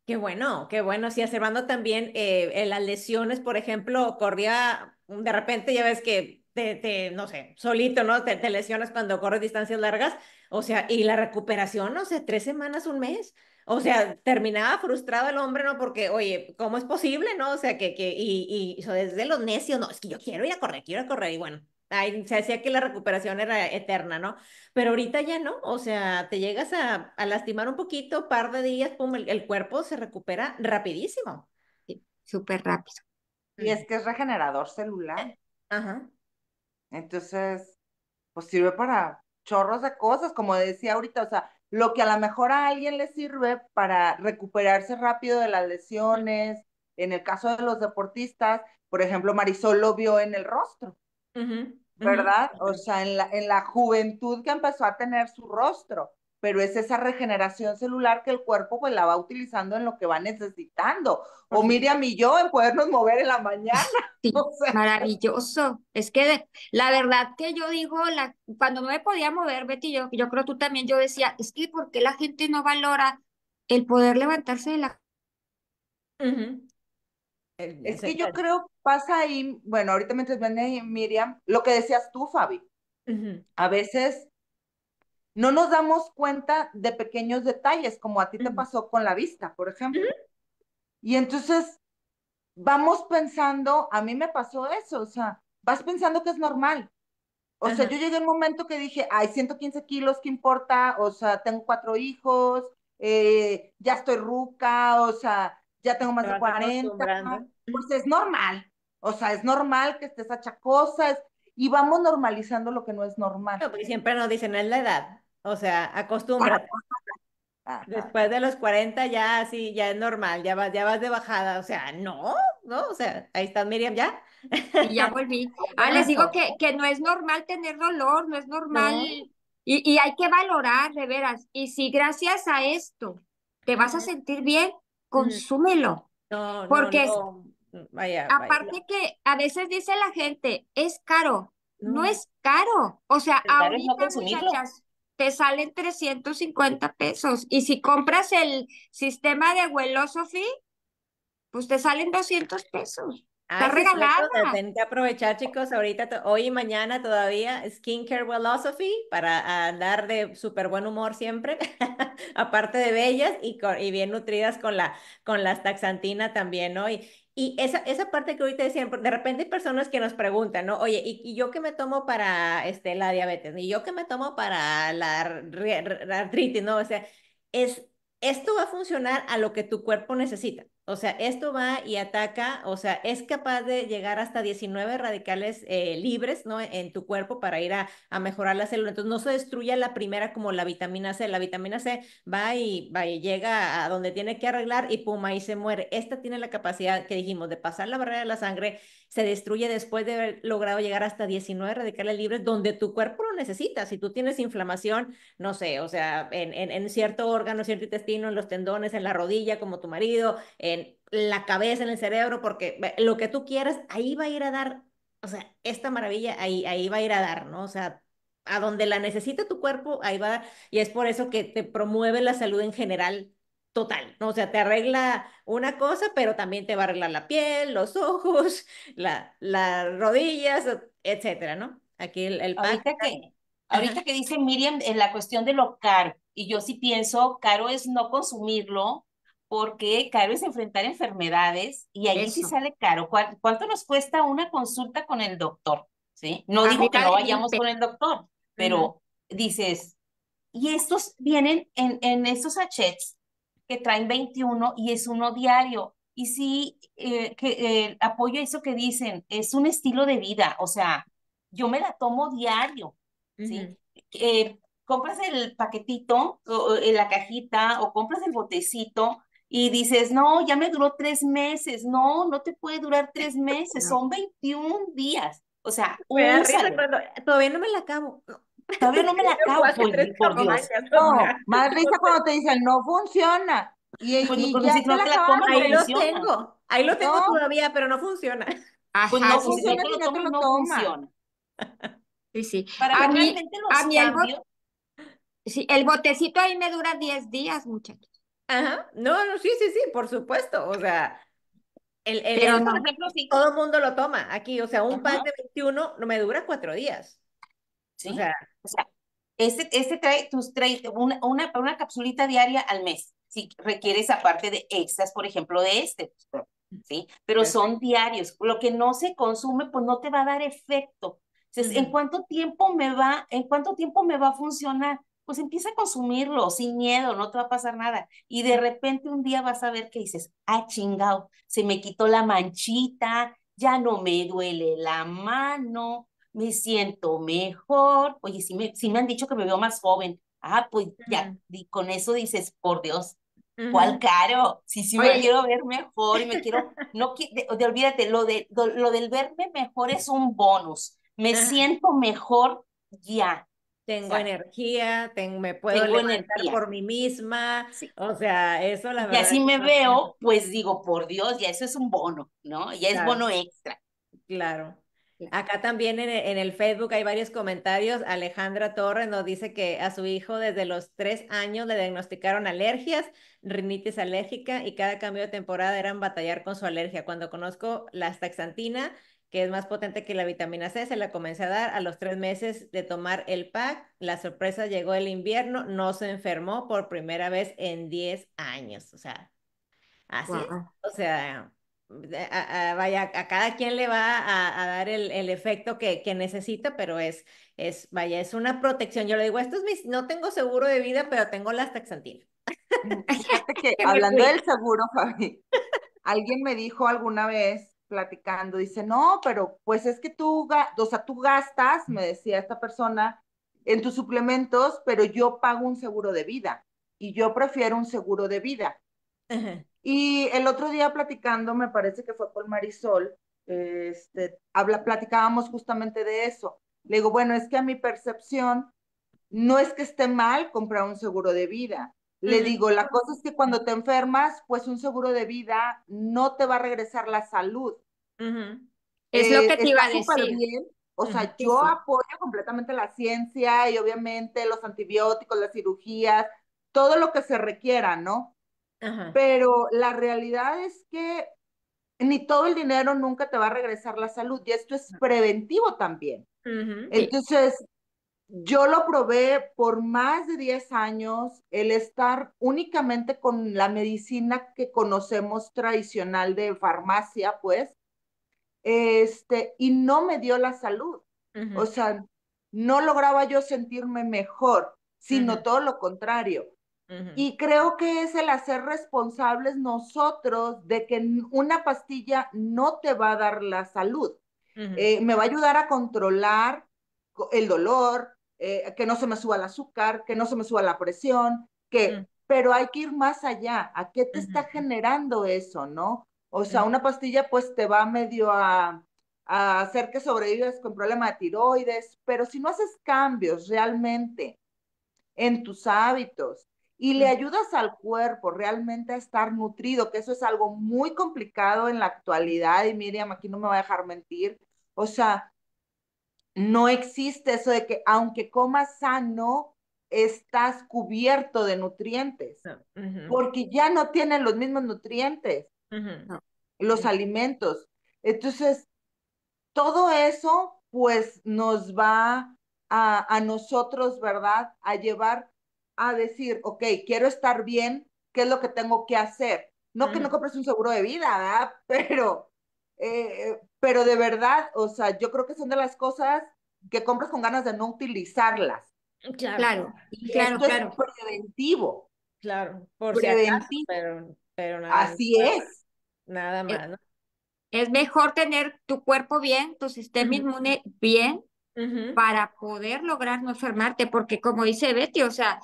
Qué bueno, qué bueno. Sí, observando también eh, eh, las lesiones, por ejemplo, corría, de repente ya ves que te, no sé, solito, ¿no? Te, te lesionas cuando corres distancias largas o sea, y la recuperación, no sea, tres semanas, un mes. O sea, terminaba frustrado el hombre, ¿no? Porque, oye, ¿cómo es posible, no? O sea, que, que y, y desde los necios, no, es que yo quiero ir a correr, quiero correr, y bueno, ahí se hacía que la recuperación era eterna, ¿no? Pero ahorita ya no, o sea, te llegas a, a lastimar un poquito, par de días, pum, el, el cuerpo se recupera rapidísimo. Sí, súper rápido. Y es que es regenerador celular. Ajá. Entonces, pues sirve para chorros de cosas, como decía ahorita, o sea, lo que a lo mejor a alguien le sirve para recuperarse rápido de las lesiones, en el caso de los deportistas, por ejemplo, Marisol lo vio en el rostro, ¿verdad? O sea, en en la juventud que empezó a tener su rostro pero es esa regeneración celular que el cuerpo pues la va utilizando en lo que va necesitando. O Miriam y yo en podernos mover en la mañana. Maravilloso. Es que la verdad que yo digo, la, cuando no me podía mover, Betty, yo, yo creo tú también, yo decía, es que ¿por qué la gente no valora el poder levantarse de la... Es que yo creo pasa ahí, bueno, ahorita mientras viene Miriam, lo que decías tú, Fabi, a veces no nos damos cuenta de pequeños detalles, como a ti te pasó con la vista, por ejemplo. Y entonces vamos pensando, a mí me pasó eso, o sea, vas pensando que es normal. O sea, yo llegué a un momento que dije, ay, 115 kilos, ¿qué importa? O sea, tengo cuatro hijos, eh, ya estoy ruca, o sea, ya tengo más de 40. Pues es normal, o sea, es normal que estés hacha cosas, y vamos normalizando lo que no es normal. porque siempre nos dicen, es la edad, o sea, acostúmbrate. Después de los 40 ya sí ya es normal, ya vas, ya vas de bajada. O sea, no, no, o sea, ahí está Miriam, ya. Y ya volví. Ah, les digo que, que no es normal tener dolor, no es normal. Y, hay que valorar, de veras. Y si gracias a esto te vas a sentir bien, consúmelo. No, Porque Vaya, aparte que a veces dice la gente, es caro. No, es caro. O sea, ahorita, muchachas, te salen 350 pesos. Y si compras el sistema de Wellosophy, pues te salen 200 pesos. Está ah, regalada. Tienen que aprovechar, chicos, ahorita, hoy y mañana todavía, Skincare Wellosophy para andar de súper buen humor siempre, aparte de bellas y, bien nutridas con la, con las taxantinas también, ¿no? Y esa, esa parte que ahorita decían, de repente hay personas que nos preguntan, ¿no? Oye, ¿y, yo qué me tomo para este, la diabetes? ¿Y yo qué me tomo para la, la artritis? ¿No? O sea, es, esto va a funcionar a lo que tu cuerpo necesita. O sea, esto va y ataca, o sea, es capaz de llegar hasta 19 radicales eh, libres, ¿no? En tu cuerpo para ir a, a, mejorar la célula. Entonces, no se destruye la primera como la vitamina C. La vitamina C va y, va y llega a donde tiene que arreglar y pum, ahí se muere. Esta tiene la capacidad que dijimos de pasar la barrera de la sangre, se destruye después de haber logrado llegar hasta 19 radicales libres, donde tu cuerpo lo necesita. Si tú tienes inflamación, no sé, o sea, en, en, cierto órgano, cierto intestino, en los tendones, en la rodilla, como tu marido, en la cabeza, en el cerebro, porque lo que tú quieras, ahí va a ir a dar, o sea, esta maravilla ahí, ahí va a ir a dar, ¿no? O sea, a donde la necesita tu cuerpo, ahí va Y es por eso que te promueve la salud en general total, ¿no? O sea, te arregla una cosa, pero también te va a arreglar la piel, los ojos, la, las rodillas, etcétera, ¿no? Aquí el, el ahorita que dice Miriam en la cuestión de lo caro, y yo sí pienso, caro es no consumirlo, porque caro es enfrentar enfermedades, y ahí sí sale caro. ¿Cuánto nos cuesta una consulta con el doctor? ¿Sí? No ah, digo que no vayamos con el doctor, pero dices, y estos vienen en, en estos sachets que traen 21 y es uno diario. Y sí, eh, que, apoyo eso que dicen, es un estilo de vida, o sea, yo me la tomo diario, eh, compras el paquetito, o, en la cajita, o compras el botecito, y dices, no, ya me duró tres meses, no, no te puede durar tres meses, son 21 días. O sea, todavía no me la acabo. Todavía no me la acabo, Willy, por Dios. No, más risa cuando te dicen, no funciona. Y, pues y ya la la ahí lo tengo, ahí lo tengo todavía, pero no funciona. Ajá, pues no funciona, no, funciona. Sí, sí. Para mí, a mí el, sí, el botecito ahí me dura 10 días, muchachos. Ajá, no, no, sí, sí, sí, por supuesto, o sea... El, el, por ejemplo, sí. Todo el mundo lo toma aquí, o sea, un pack de 21 no me dura cuatro días. O sea, este, trae, tus, una, una, capsulita diaria al mes, si requieres aparte de extras, por ejemplo, de este, pues, ¿sí? Pero son diarios. Lo que no se consume, pues no te va a dar efecto. Entonces, ¿en cuánto tiempo me va, en cuánto tiempo me va a funcionar? Pues empieza a consumirlo sin miedo, no te va a pasar nada. Y de repente un día vas a ver que dices, ah, chingado, se me quitó la manchita, ya no me duele la mano, me siento mejor, oye, si me, me han dicho que me veo más joven. Ah, pues ya, y con eso dices, por Dios, ¿Cuál caro? sí, me quiero ver mejor y me quiero, no, de, olvídate, lo, de, lo del verme mejor es un bonus. Me siento mejor ya. Tengo energía, me puedo tengo levantar por mí misma, o sea, eso la verdad. Y así me veo, pues digo, por Dios, ya eso es un bono, ¿no? Ya es bono extra. Claro. Acá también en, el Facebook hay varios comentarios. Alejandra Torres nos dice que a su hijo desde los tres años le diagnosticaron alergias, rinitis alérgica y cada cambio de temporada eran batallar con su alergia. Cuando conozco la taxantina, que es más potente que la vitamina C, se la comencé a dar a los tres meses de tomar el pack. La sorpresa llegó el invierno, no se enfermó por primera vez en 10 años. O sea, así, es. o sea, vaya, a cada quien le va a, dar el, efecto que, necesita, pero es, es, vaya, es una protección. Yo le digo, esto es mis, no tengo seguro de vida, pero tengo las taxantil mm, hablando del seguro, Fabi, alguien me dijo alguna vez platicando, dice, no, pero pues es que tú, o sea, tú gastas, me decía esta persona, en tus suplementos, pero yo pago un seguro de vida y yo prefiero un seguro de vida y el otro día platicando, me parece que fue con Marisol, este, habla, platicábamos justamente de eso. Le digo, bueno, es que a mi percepción no es que esté mal comprar un seguro de vida. Le digo, la cosa es que cuando te enfermas, pues un seguro de vida no te va a regresar la salud. Es lo eh, que te iba a decir. O sea, yo apoyo completamente la ciencia y obviamente los antibióticos, las cirugías, todo lo que se requiera, ¿no? Pero la realidad es que ni todo el dinero nunca te va a regresar la salud y esto es preventivo también. Entonces, yo lo probé por más de 10 años, el estar únicamente con la medicina que conocemos tradicional de farmacia, pues, este, y no me dio la salud. O sea, no lograba yo sentirme mejor, sino todo lo contrario. Y creo que es el hacer responsables nosotros de que una pastilla no te va a dar la salud. Eh, me va a ayudar a controlar el dolor, eh, que no se me suba el azúcar, que no se me suba la presión, que, pero hay que ir más allá. ¿A qué te está generando eso, no? O sea, una pastilla pues te va medio a, hacer que sobrevives con problemas de tiroides, pero si no haces cambios realmente en tus hábitos, y le ayudas al cuerpo realmente a estar nutrido, que eso es algo muy complicado en la actualidad y Miriam aquí no me va a dejar mentir. O sea, no existe eso de que aunque comas sano, estás cubierto de nutrientes, ah, porque ya no tienen los mismos nutrientes, los alimentos. Entonces, todo eso pues nos va a, a nosotros, ¿verdad? A llevar a decir, ok, quiero estar bien, ¿qué es lo que tengo que hacer? No que no compres un seguro de vida, ¿verdad? Pero, eh, pero de verdad, o sea, yo creo que son de las cosas que compras con ganas de no utilizarlas. Claro, claro, claro. Esto preventivo. Claro, por preventivo. pero, pero nada Así es. Nada más, Es mejor tener tu cuerpo bien, tu sistema inmune bien, para poder lograr no enfermarte, porque como dice Betty, o sea,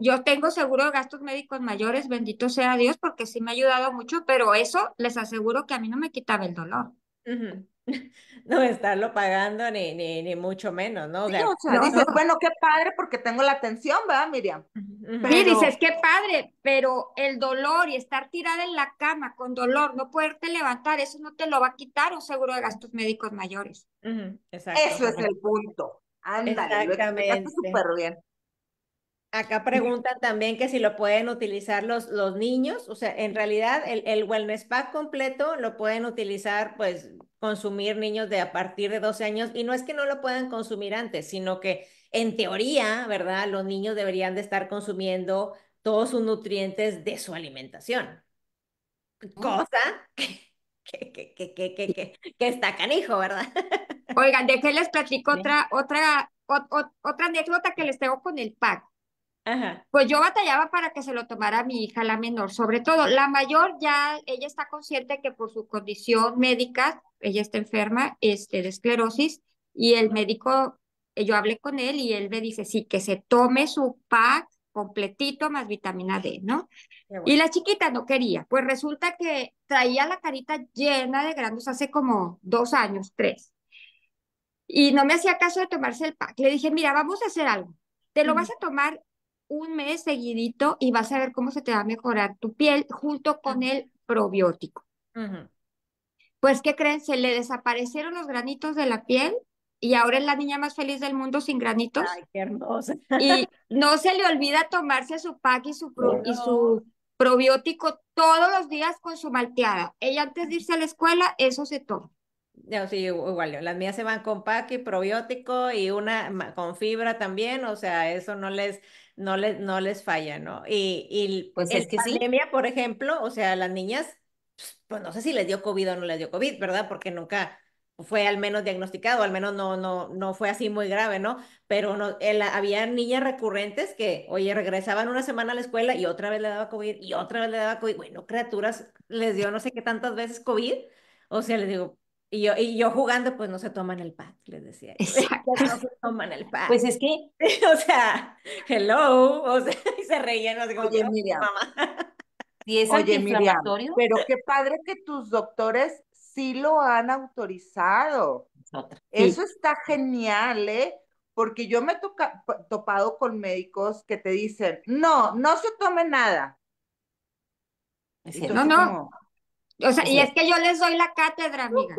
yo tengo seguro de gastos médicos mayores, bendito sea Dios, porque sí me ha ayudado mucho, pero eso les aseguro que a mí no me quitaba el dolor. No estarlo pagando ni, ni, ni mucho menos, ¿no? dices, bueno, qué padre porque tengo la atención, ¿verdad, Miriam? Sí, dices, qué padre, pero el dolor y estar tirada en la cama con dolor, no poderte levantar, eso no te lo va a quitar un seguro de gastos médicos mayores. eso es el punto. Ándale, Exactamente. súper bien. Acá preguntan también que si lo pueden utilizar los, los niños, o sea, en realidad el, el wellness pack completo lo pueden utilizar, pues, consumir niños de a partir de 12 años, y no es que no lo puedan consumir antes, sino que en teoría, ¿verdad? Los niños deberían de estar consumiendo todos sus nutrientes de su alimentación. Oh. Cosa que, que, que, que, que está canijo, ¿verdad? Oigan, déjenles platico otra, otra, otra anécdota que les tengo con el pack. Pues yo batallaba para que se lo tomara mi hija, la menor, sobre todo. La mayor ya, ella está consciente que por su condición médica, ella está enferma este, de esclerosis y el médico, eh, yo hablé con él y él me dice, sí, que se tome su pack completito más vitamina D, ¿no? Y la chiquita no quería. Pues resulta que traía la carita llena de granos hace como dos años, tres. Y no me hacía caso de tomarse el pack. Le dije, mira, vamos a hacer algo. Te lo vas a tomar un mes seguidito y vas a ver cómo se te va a mejorar tu piel junto con el probiótico. Pues, ¿qué creen? Se le desaparecieron los granitos de la piel y ahora es la niña más feliz del mundo sin granitos. Ay, qué hermosa. Y no se le olvida tomarse su pack y su, y su probiótico todos los días con su malteada. Ella antes de irse a la escuela, eso se toma ya sí, igual, las mías se van con pack y probiótico y una con fibra también, o sea, eso no les, no les, no les falla, ¿no? Y, y pues es que pandemia, por ejemplo, o sea, las niñas, pues, pues no sé si les dio COVID o no les dio COVID, ¿verdad? Porque nunca fue al menos diagnosticado, al menos no, no, no fue así muy grave, ¿no? Pero había niñas recurrentes que, oye, regresaban una semana a la escuela y otra vez le daba COVID y otra vez le daba COVID. Bueno, criaturas les dio no sé qué tantas veces COVID. O sea, les digo, y yo, y yo jugando, pues no se toman el pad, les decía. Exacto. No se toman el pad. Pues es que. o sea, hello. O sea, y se reían, así como, Oye, Miriam, mamá. Y es Oye, Miriam, pero qué padre que tus doctores sí lo han autorizado. Eso está genial, ¿eh? Porque yo me he toca topado con médicos que te dicen, no, no se tome nada. no, no. o sea, y es que yo les doy la cátedra, amiga.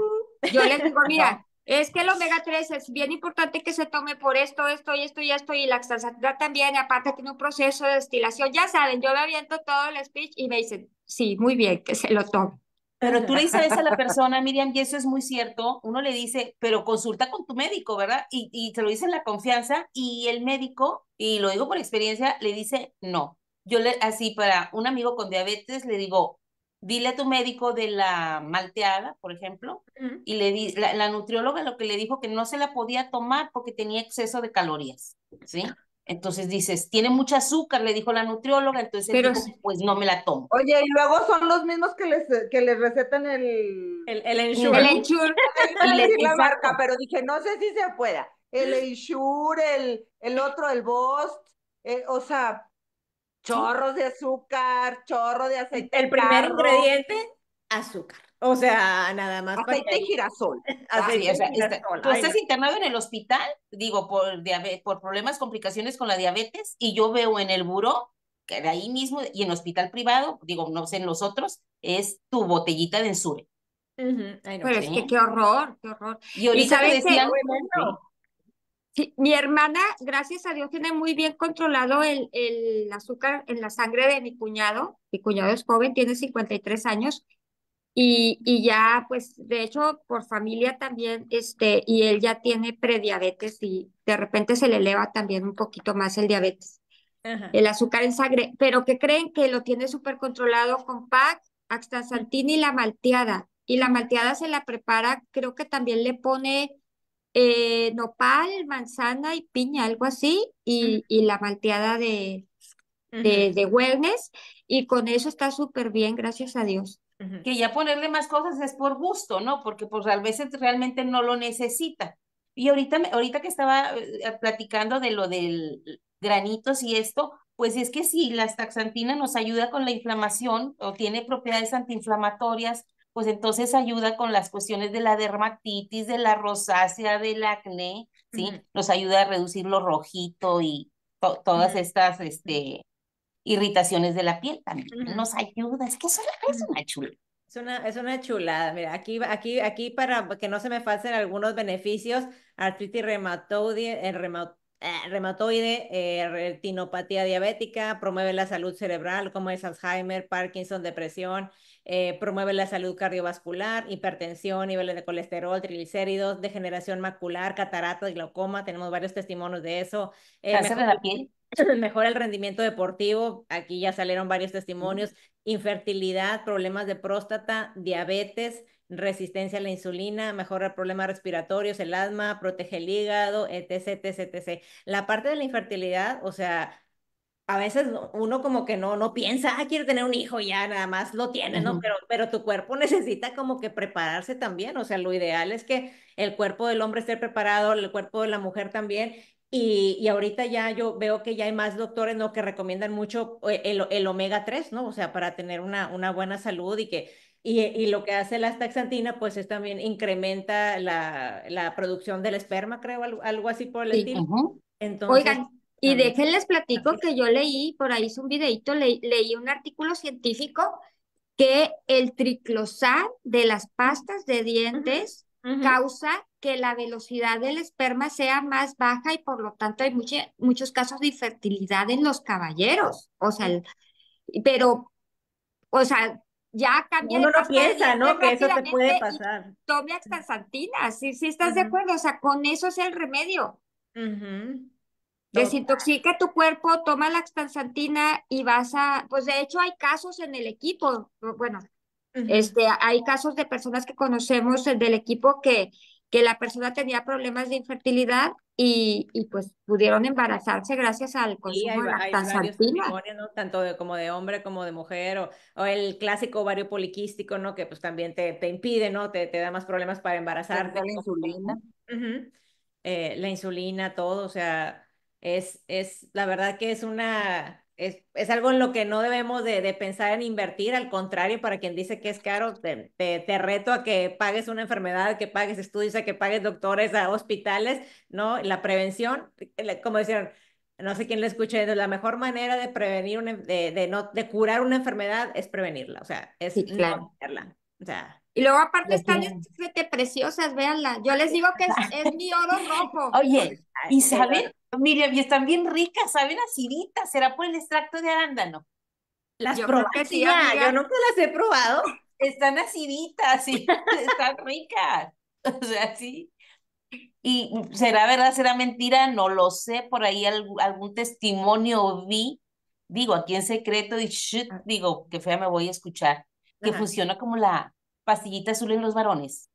Yo les digo, mira, es que el omega 3 es bien importante que se tome por esto, esto y esto y esto, y la axantina también, aparte tiene un proceso de destilación, ya saben, yo le aviento todo el speech y me dicen, sí, muy bien, que se lo tome. Pero tú le dices a la persona, Miriam, y eso es muy cierto, uno le dice, pero consulta con tu médico, ¿verdad? Y, y te lo dice en la confianza, y el médico, y lo digo por experiencia, le dice no. Yo le, así para un amigo con diabetes le digo, dile a tu médico de la malteada, por ejemplo, y le di, la, nutrióloga lo que le dijo que no se la podía tomar porque tenía exceso de calorías, ¿sí? Entonces dices, tiene mucha azúcar, le dijo la nutrióloga, entonces Pero, pues no me la tomo. Oye, y luego son los mismos que les, que les recetan el... El, el ensure. El ensure. pero dije, no sé si se pueda. El ensure, el, el otro, el bost, eh, o sea, Chorros de azúcar, chorro de aceite. El primer ingrediente, azúcar. O sea, nada más. Aceite girasol. Tú estás internado en el hospital, digo, por, problemas, complicaciones con la diabetes, y yo veo en el buró, que de ahí mismo, y en hospital privado, digo, no sé, en los otros, es tu botellita de ensure. Pero es que qué horror, qué horror. Y ahorita me sabes decían, mi hermana, gracias a Dios, tiene muy bien controlado el, el azúcar en la sangre de mi cuñado. Mi cuñado es joven, tiene 53 años. Y, ya, pues, de hecho, por familia también, este, y él ya tiene prediabetes y de repente se le eleva también un poquito más el diabetes, el azúcar en sangre. Pero que creen que lo tiene súper controlado con PAC, Axtaxantina y la malteada. Y la malteada se la prepara, creo que también le pone eh, nopal, manzana y piña, algo así, y, y la malteada de, de, y con eso está súper bien, gracias a Dios. Que ya ponerle más cosas es por gusto, ¿no? Porque pues a veces realmente no lo necesita. Y ahorita, ahorita que estaba eh, eh, platicando de lo del granitos y esto, pues es que si sí, la taxantina nos ayuda con la inflamación o tiene propiedades antiinflamatorias, pues entonces ayuda con las cuestiones de la dermatitis, de la rosácea, del acné, ¿sí? Nos ayuda a reducir lo rojito y todas estas este, irritaciones de la piel también. Nos ayuda, es que es una chula. Es una, es una chulada, mira, aquí, aquí, aquí para que no se me falten algunos beneficios, artritis reumatoide, eh, reumatoide eh, reumatoide, eh, retinopatía diabética, promueve la salud cerebral como es Alzheimer, Parkinson, depresión, eh, promueve la salud cardiovascular, hipertensión, niveles de colesterol, triglicéridos, degeneración macular, catarata, glaucoma, tenemos varios testimonios de eso. Eh, mejora el rendimiento deportivo, aquí ya salieron varios testimonios, infertilidad, problemas de próstata, diabetes, resistencia a la insulina, mejora problemas respiratorios, el asma, protege el hígado, etc, etc, etc. La parte de la infertilidad, o sea, a veces uno como que no, no piensa, ah, quiero tener un hijo, ya nada más lo tiene, ¿no? Pero, pero tu cuerpo necesita como que prepararse también, o sea, lo ideal es que el cuerpo del hombre esté preparado, el cuerpo de la mujer también, y, y, ahorita ya yo veo que ya hay más doctores ¿no? que recomiendan mucho eh, el, el omega 3, ¿no? O sea, para tener una, una buena salud y que y, y, lo que hace la taxantina, pues es también incrementa la, la producción del esperma, creo, algo, así por el estilo. Entonces, Oigan, y déjenles platico que yo leí, por ahí hice un videito, leí un artículo científico que el triclosan de las pastas de dientes causa que la velocidad del esperma sea más baja y por lo tanto hay muchos casos de infertilidad en los caballeros. O sea, pero, o sea, ya cambia. Uno no piensa, ¿no? Que eso te puede pasar. Tome sí, si, si estás de acuerdo, o sea, con eso es el remedio. Desintoxica tu cuerpo, toma la extansantina y vas a, pues de hecho hay casos en el equipo, bueno, este, hay casos de personas que conocemos del equipo que, que la persona tenía problemas de infertilidad y, y pues pudieron embarazarse gracias al consumo hay, de hay ¿no? Tanto de, como de hombre como de mujer, o, o, el clásico ovario poliquístico, ¿no? Que pues también te, te impide, ¿no? Te, te da más problemas para embarazarte. La insulina. Eh, la insulina, todo, o sea, es, es, la verdad que es una, es, algo en lo que no debemos de, pensar en invertir, al contrario, para quien dice que es caro, te, reto a que pagues una enfermedad, que pagues estudios, a que pagues doctores, a hospitales, ¿no? La prevención, eh, como decían, no sé quién le escuché, la mejor manera de prevenir, de, no, de curar una enfermedad es prevenirla, o sea, es o sea... Y luego aparte están estas preciosas, véanla. Yo les digo que es, mi oro rojo. Oye, y saben, Miriam, y están bien ricas, saben aciditas, será por el extracto de arándano. Las probé, sí, yo nunca las he probado. Están aciditas, sí, están ricas. O sea, sí. Y será verdad, será mentira, no lo sé, por ahí algún, testimonio vi, digo, aquí en secreto, y ah. digo, que fea me voy a escuchar, que funciona como la, pastillita azul en los varones.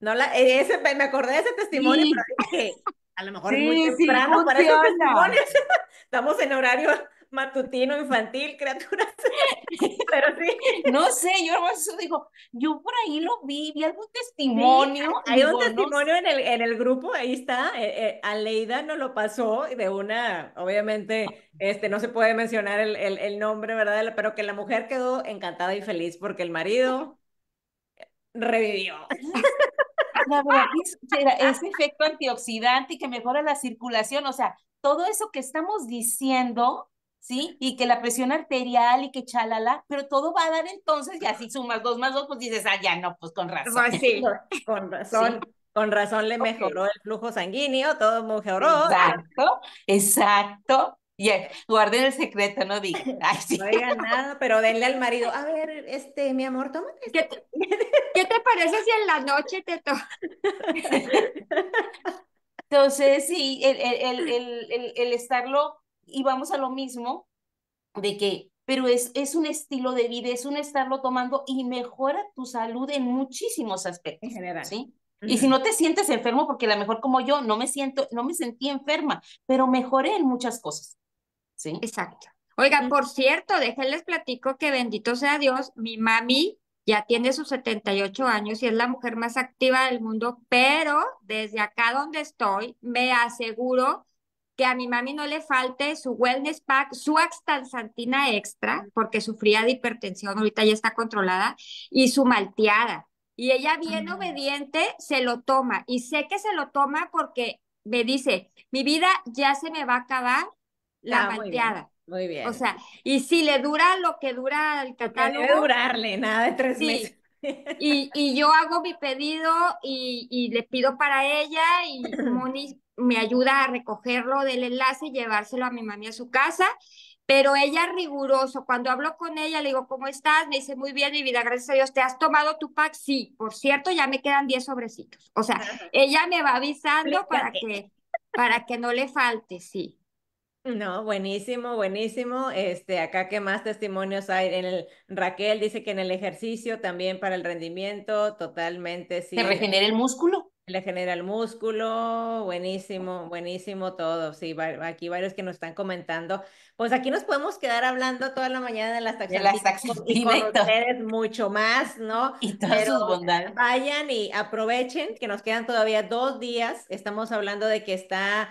No la, eh, ese, me acordé de ese testimonio, pero dije, a lo mejor muy temprano sí, para esos Estamos en horario matutino, infantil, criaturas. Pero sí. No sé, yo digo, yo por ahí lo vi, vi algún testimonio. hay un testimonio en, el, en el grupo, ahí está, a eh, Leida eh, Aleida nos lo pasó de una, obviamente, este, no se puede mencionar el, el nombre, ¿verdad? Pero que la mujer quedó encantada y feliz porque el marido revivió. La verdad es ese efecto antioxidante y que mejora la circulación, o sea, todo eso que estamos diciendo, ¿sí? Y que la presión arterial y que chalala, pero todo va a dar entonces, y así sumas dos más dos, pues dices, ah, ya no, pues con razón. Pues sí, con razón. Con razón le mejoró el flujo sanguíneo, todo mejoró. Exacto, exacto. Yeah. Guarden el secreto, no digan. No nada, pero denle al marido, a ver, este, mi amor, tómate. ¿Qué, te, parece si en la noche te tomas? Entonces, sí, el, el, el, estarlo, y vamos a lo mismo, de que, pero es, es un estilo de vida, es un estarlo tomando y mejora tu salud en muchísimos aspectos. En general. ¿sí? Y si no te sientes enfermo, porque a lo mejor como yo no me siento, no me sentí enferma, pero mejoré en muchas cosas. ¿sí? Exacto. Oiga, por cierto, déjenles platico que bendito sea Dios, mi mami ya tiene sus 78 años y es la mujer más activa del mundo, pero desde acá donde estoy, me aseguro que a mi mami no le falte su wellness pack, su axtansantina extra, porque sufría de hipertensión, ahorita ya está controlada, y su malteada. Y ella bien obediente se lo toma. Y sé que se lo toma porque me dice, mi vida ya se me va a acabar, la ah, Muy bien. O sea, y si le dura lo que dura el catálogo. durarle, nada de tres sí. Y, yo hago mi pedido y, le pido para ella y Moni me ayuda a recogerlo del enlace y llevárselo a mi mami a su casa. Pero ella riguroso, cuando hablo con ella, le digo, ¿cómo estás? Me dice, muy bien, mi vida, gracias a Dios, ¿te has tomado tu pack? Sí, por cierto, ya me quedan 10 sobrecitos. O sea, ella me va avisando para que, para que no le falte, sí. No, buenísimo, buenísimo. Este, acá qué más testimonios hay en el Raquel dice que en el ejercicio también para el rendimiento, totalmente sí. Se regenera el músculo. Le genera el músculo, buenísimo, buenísimo todo. Sí, aquí varios que nos están comentando. Pues aquí nos podemos quedar hablando toda la mañana de las taxas y con ustedes mucho más, ¿no? Y todas sus bondades. Vayan y aprovechen que nos quedan todavía dos días. Estamos hablando de que está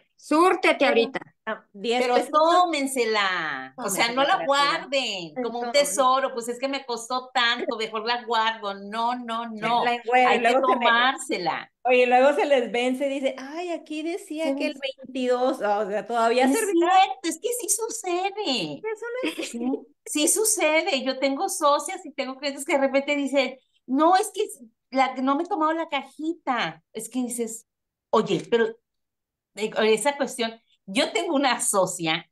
Súrtete ahorita. Ah, pero tómensela. O sea, no la guarden como un tesoro. Pues es que me costó tanto, mejor la guardo. No, no, no. Hay que tomársela. Oye, luego se les vence y dice, ay, aquí decía que el 22, ah, o sea, todavía es es que sí sucede. sí, sucede. Yo tengo socias y tengo clientes que de repente dicen, no, es que la, no me he tomado la cajita. Es que dices, oye, pero esa cuestión. Yo tengo una socia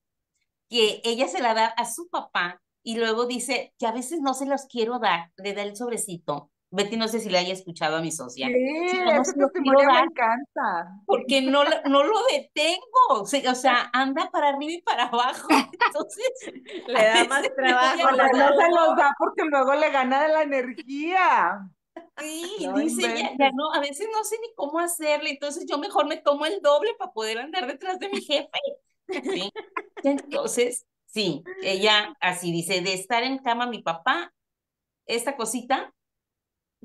que ella se la da a su papá y luego dice que a veces no se los quiero dar, le da el sobrecito. Betty, no sé si le haya escuchado a mi socia. Sí, no, me encanta. Porque no, no lo detengo, o sea, anda para arriba y para abajo, entonces... le da más trabajo. No se los da porque luego le gana de la energía. Sí, dice ya, no, a veces no sé ni cómo hacerle, entonces yo mejor me tomo el doble para poder andar detrás de mi jefe. Entonces, sí, ella así dice, de estar en cama mi papá, esta cosita,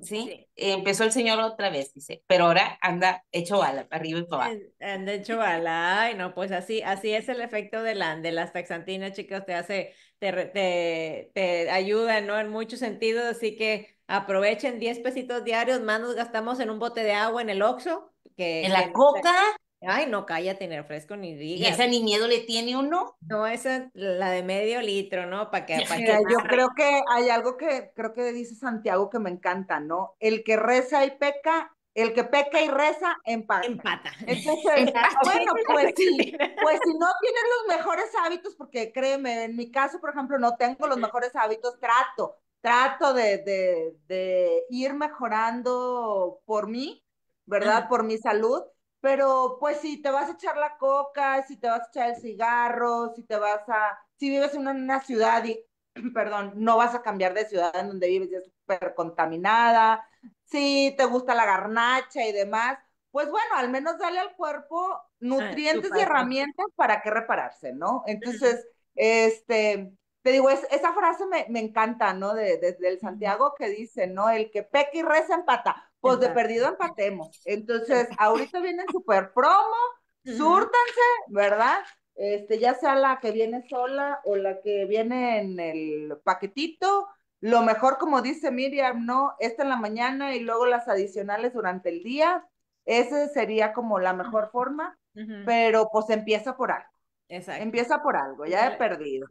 ¿sí? Empezó el señor otra vez, dice, pero ahora anda hecho bala, arriba y para abajo. Eh, anda hecho bala, ay no, pues así, así es el efecto de, de las taxantinas, chicas te hace, te, te, te ayuda, ¿no? En muchos sentidos, así que Aprovechen 10 pesitos diarios, más nos gastamos en un bote de agua en el oxo Que, ¿En la coca? ay, no, cállate, tener fresco ni diga ¿Y esa ni miedo le tiene uno? No, esa la de medio litro, ¿no? Para que, yo creo que hay algo que creo que dice Santiago que me encanta, ¿no? El que reza y peca el que peca y reza, empata. Empata. bueno, pues si, pues si no tienes los mejores hábitos, porque créeme, en mi caso, por ejemplo, no tengo los mejores hábitos, trato, trato de, de, ir mejorando por mí, ¿verdad? Por mi salud. Pero pues si te vas a echar la coca, si te vas a echar el cigarro, si te vas a, si vives en una, ciudad y, perdón, no vas a cambiar de ciudad en donde vives, ya es súper contaminada, si te gusta la garnacha y demás, pues bueno, al menos dale al cuerpo ah, nutrientes y herramientas para que repararse, ¿no? Entonces, este, te digo, esa frase me, encanta, ¿no? De, desde el Santiago que dice, ¿no? El que peque y reza empata. Pues de perdido empatemos. Entonces, ahorita vienen super promo, súrtanse, ¿verdad? Este, ya sea la que viene sola o la que viene en el paquetito, lo mejor, como dice Miriam, ¿no? Esta en la mañana y luego las adicionales durante el día. Esa sería como la mejor forma, pero pues empieza por algo. Exacto. Empieza por algo, ya he perdido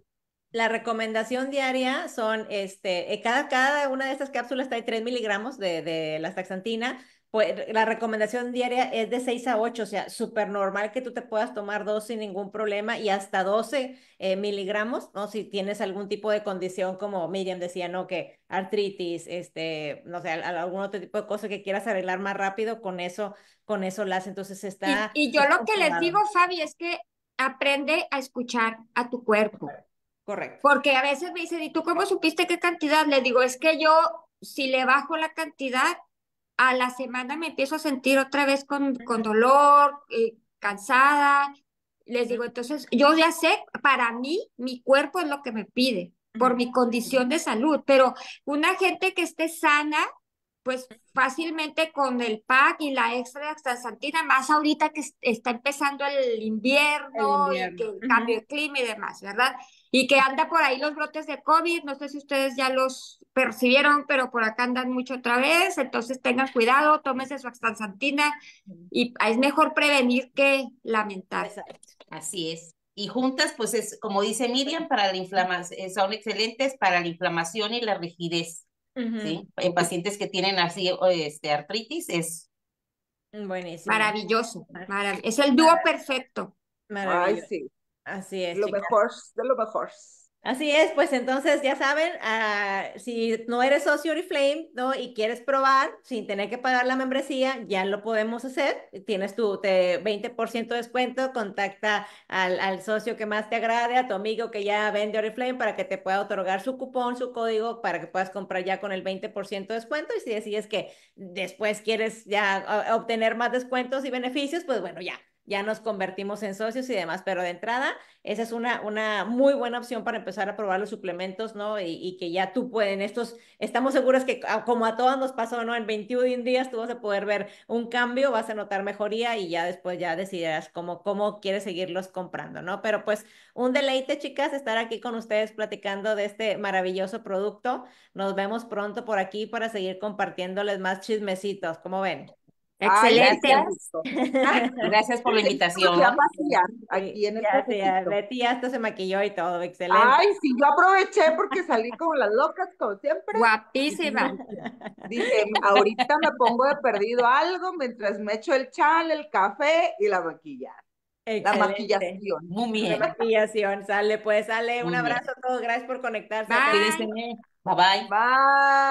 la recomendación diaria son, este, eh, cada, cada una de estas cápsulas trae 3 miligramos de, de la taxantina. Pues la recomendación diaria es de 6 a 8, o sea, súper normal que tú te puedas tomar dos sin ningún problema y hasta 12 eh, miligramos, ¿no? Si tienes algún tipo de condición, como Miriam decía, ¿no? Que artritis, este, no sé, algún otro tipo de cosa que quieras arreglar más rápido, con eso, con eso las, entonces está... y yo lo que les digo, Fabi, es que aprende a escuchar a tu cuerpo. Correcto. Porque a veces me dicen, ¿y tú cómo supiste qué cantidad? Le digo, es que yo, si le bajo la cantidad, a la semana me empiezo a sentir otra vez con, con dolor, eh, cansada. Les digo, entonces, yo ya sé, para mí, mi cuerpo es lo que me pide, por mi condición de salud, pero una gente que esté sana, pues fácilmente con el pack y la extra astaxantina más ahorita que está empezando el invierno, Y que el cambio de clima y demás, ¿verdad? y que anda por ahí los brotes de COVID, no sé si ustedes ya los percibieron, pero por acá andan mucho otra vez, entonces tengan cuidado, tómense su extansantina y es mejor prevenir que lamentar. Así es. Y juntas, pues es, como dice Miriam, para la inflamación, eh, son excelentes para la inflamación y la rigidez. En pacientes que tienen así este, artritis es maravilloso. es el dúo perfecto. Así es. Lo mejor, de lo mejor. Así es, pues entonces ya saben, ah, si no eres socio Oriflame, ¿no? Y quieres probar sin tener que pagar la membresía, ya lo podemos hacer. Tienes tu 20% de descuento, contacta al, al, socio que más te agrade, a tu amigo que ya vende Oriflame para que te pueda otorgar su cupón, su código, para que puedas comprar ya con el 20% de descuento. Y si decides que después quieres ya ah, obtener más descuentos y beneficios, pues bueno, ya ya nos convertimos en socios y demás, pero de entrada, esa es una, una muy buena opción para empezar a probar los suplementos, ¿no? Y, que ya tú pueden, estos, estamos seguros que como a todos nos pasó, ¿no? En 21 días tú vas a poder ver un cambio, vas a notar mejoría y ya después ya decidirás cómo, cómo quieres seguirlos comprando, ¿no? Pero pues un deleite, chicas, estar aquí con ustedes platicando de este maravilloso producto. Nos vemos pronto por aquí para seguir compartiéndoles más chismecitos, ¿cómo ven? Excelente. gracias. por la invitación. aquí en el ya, ya, Betty ya hasta se maquilló y todo, excelente. Ay, sí, yo aproveché porque salí como las locas, como siempre. Guapísima. Dije, ahorita me pongo de perdido algo mientras me echo el chal, el café y la maquilla. La maquillación. Muy bien. La maquillación, sale pues, sale. un abrazo a todos, gracias por conectarse. Bye, bye. bye. bye.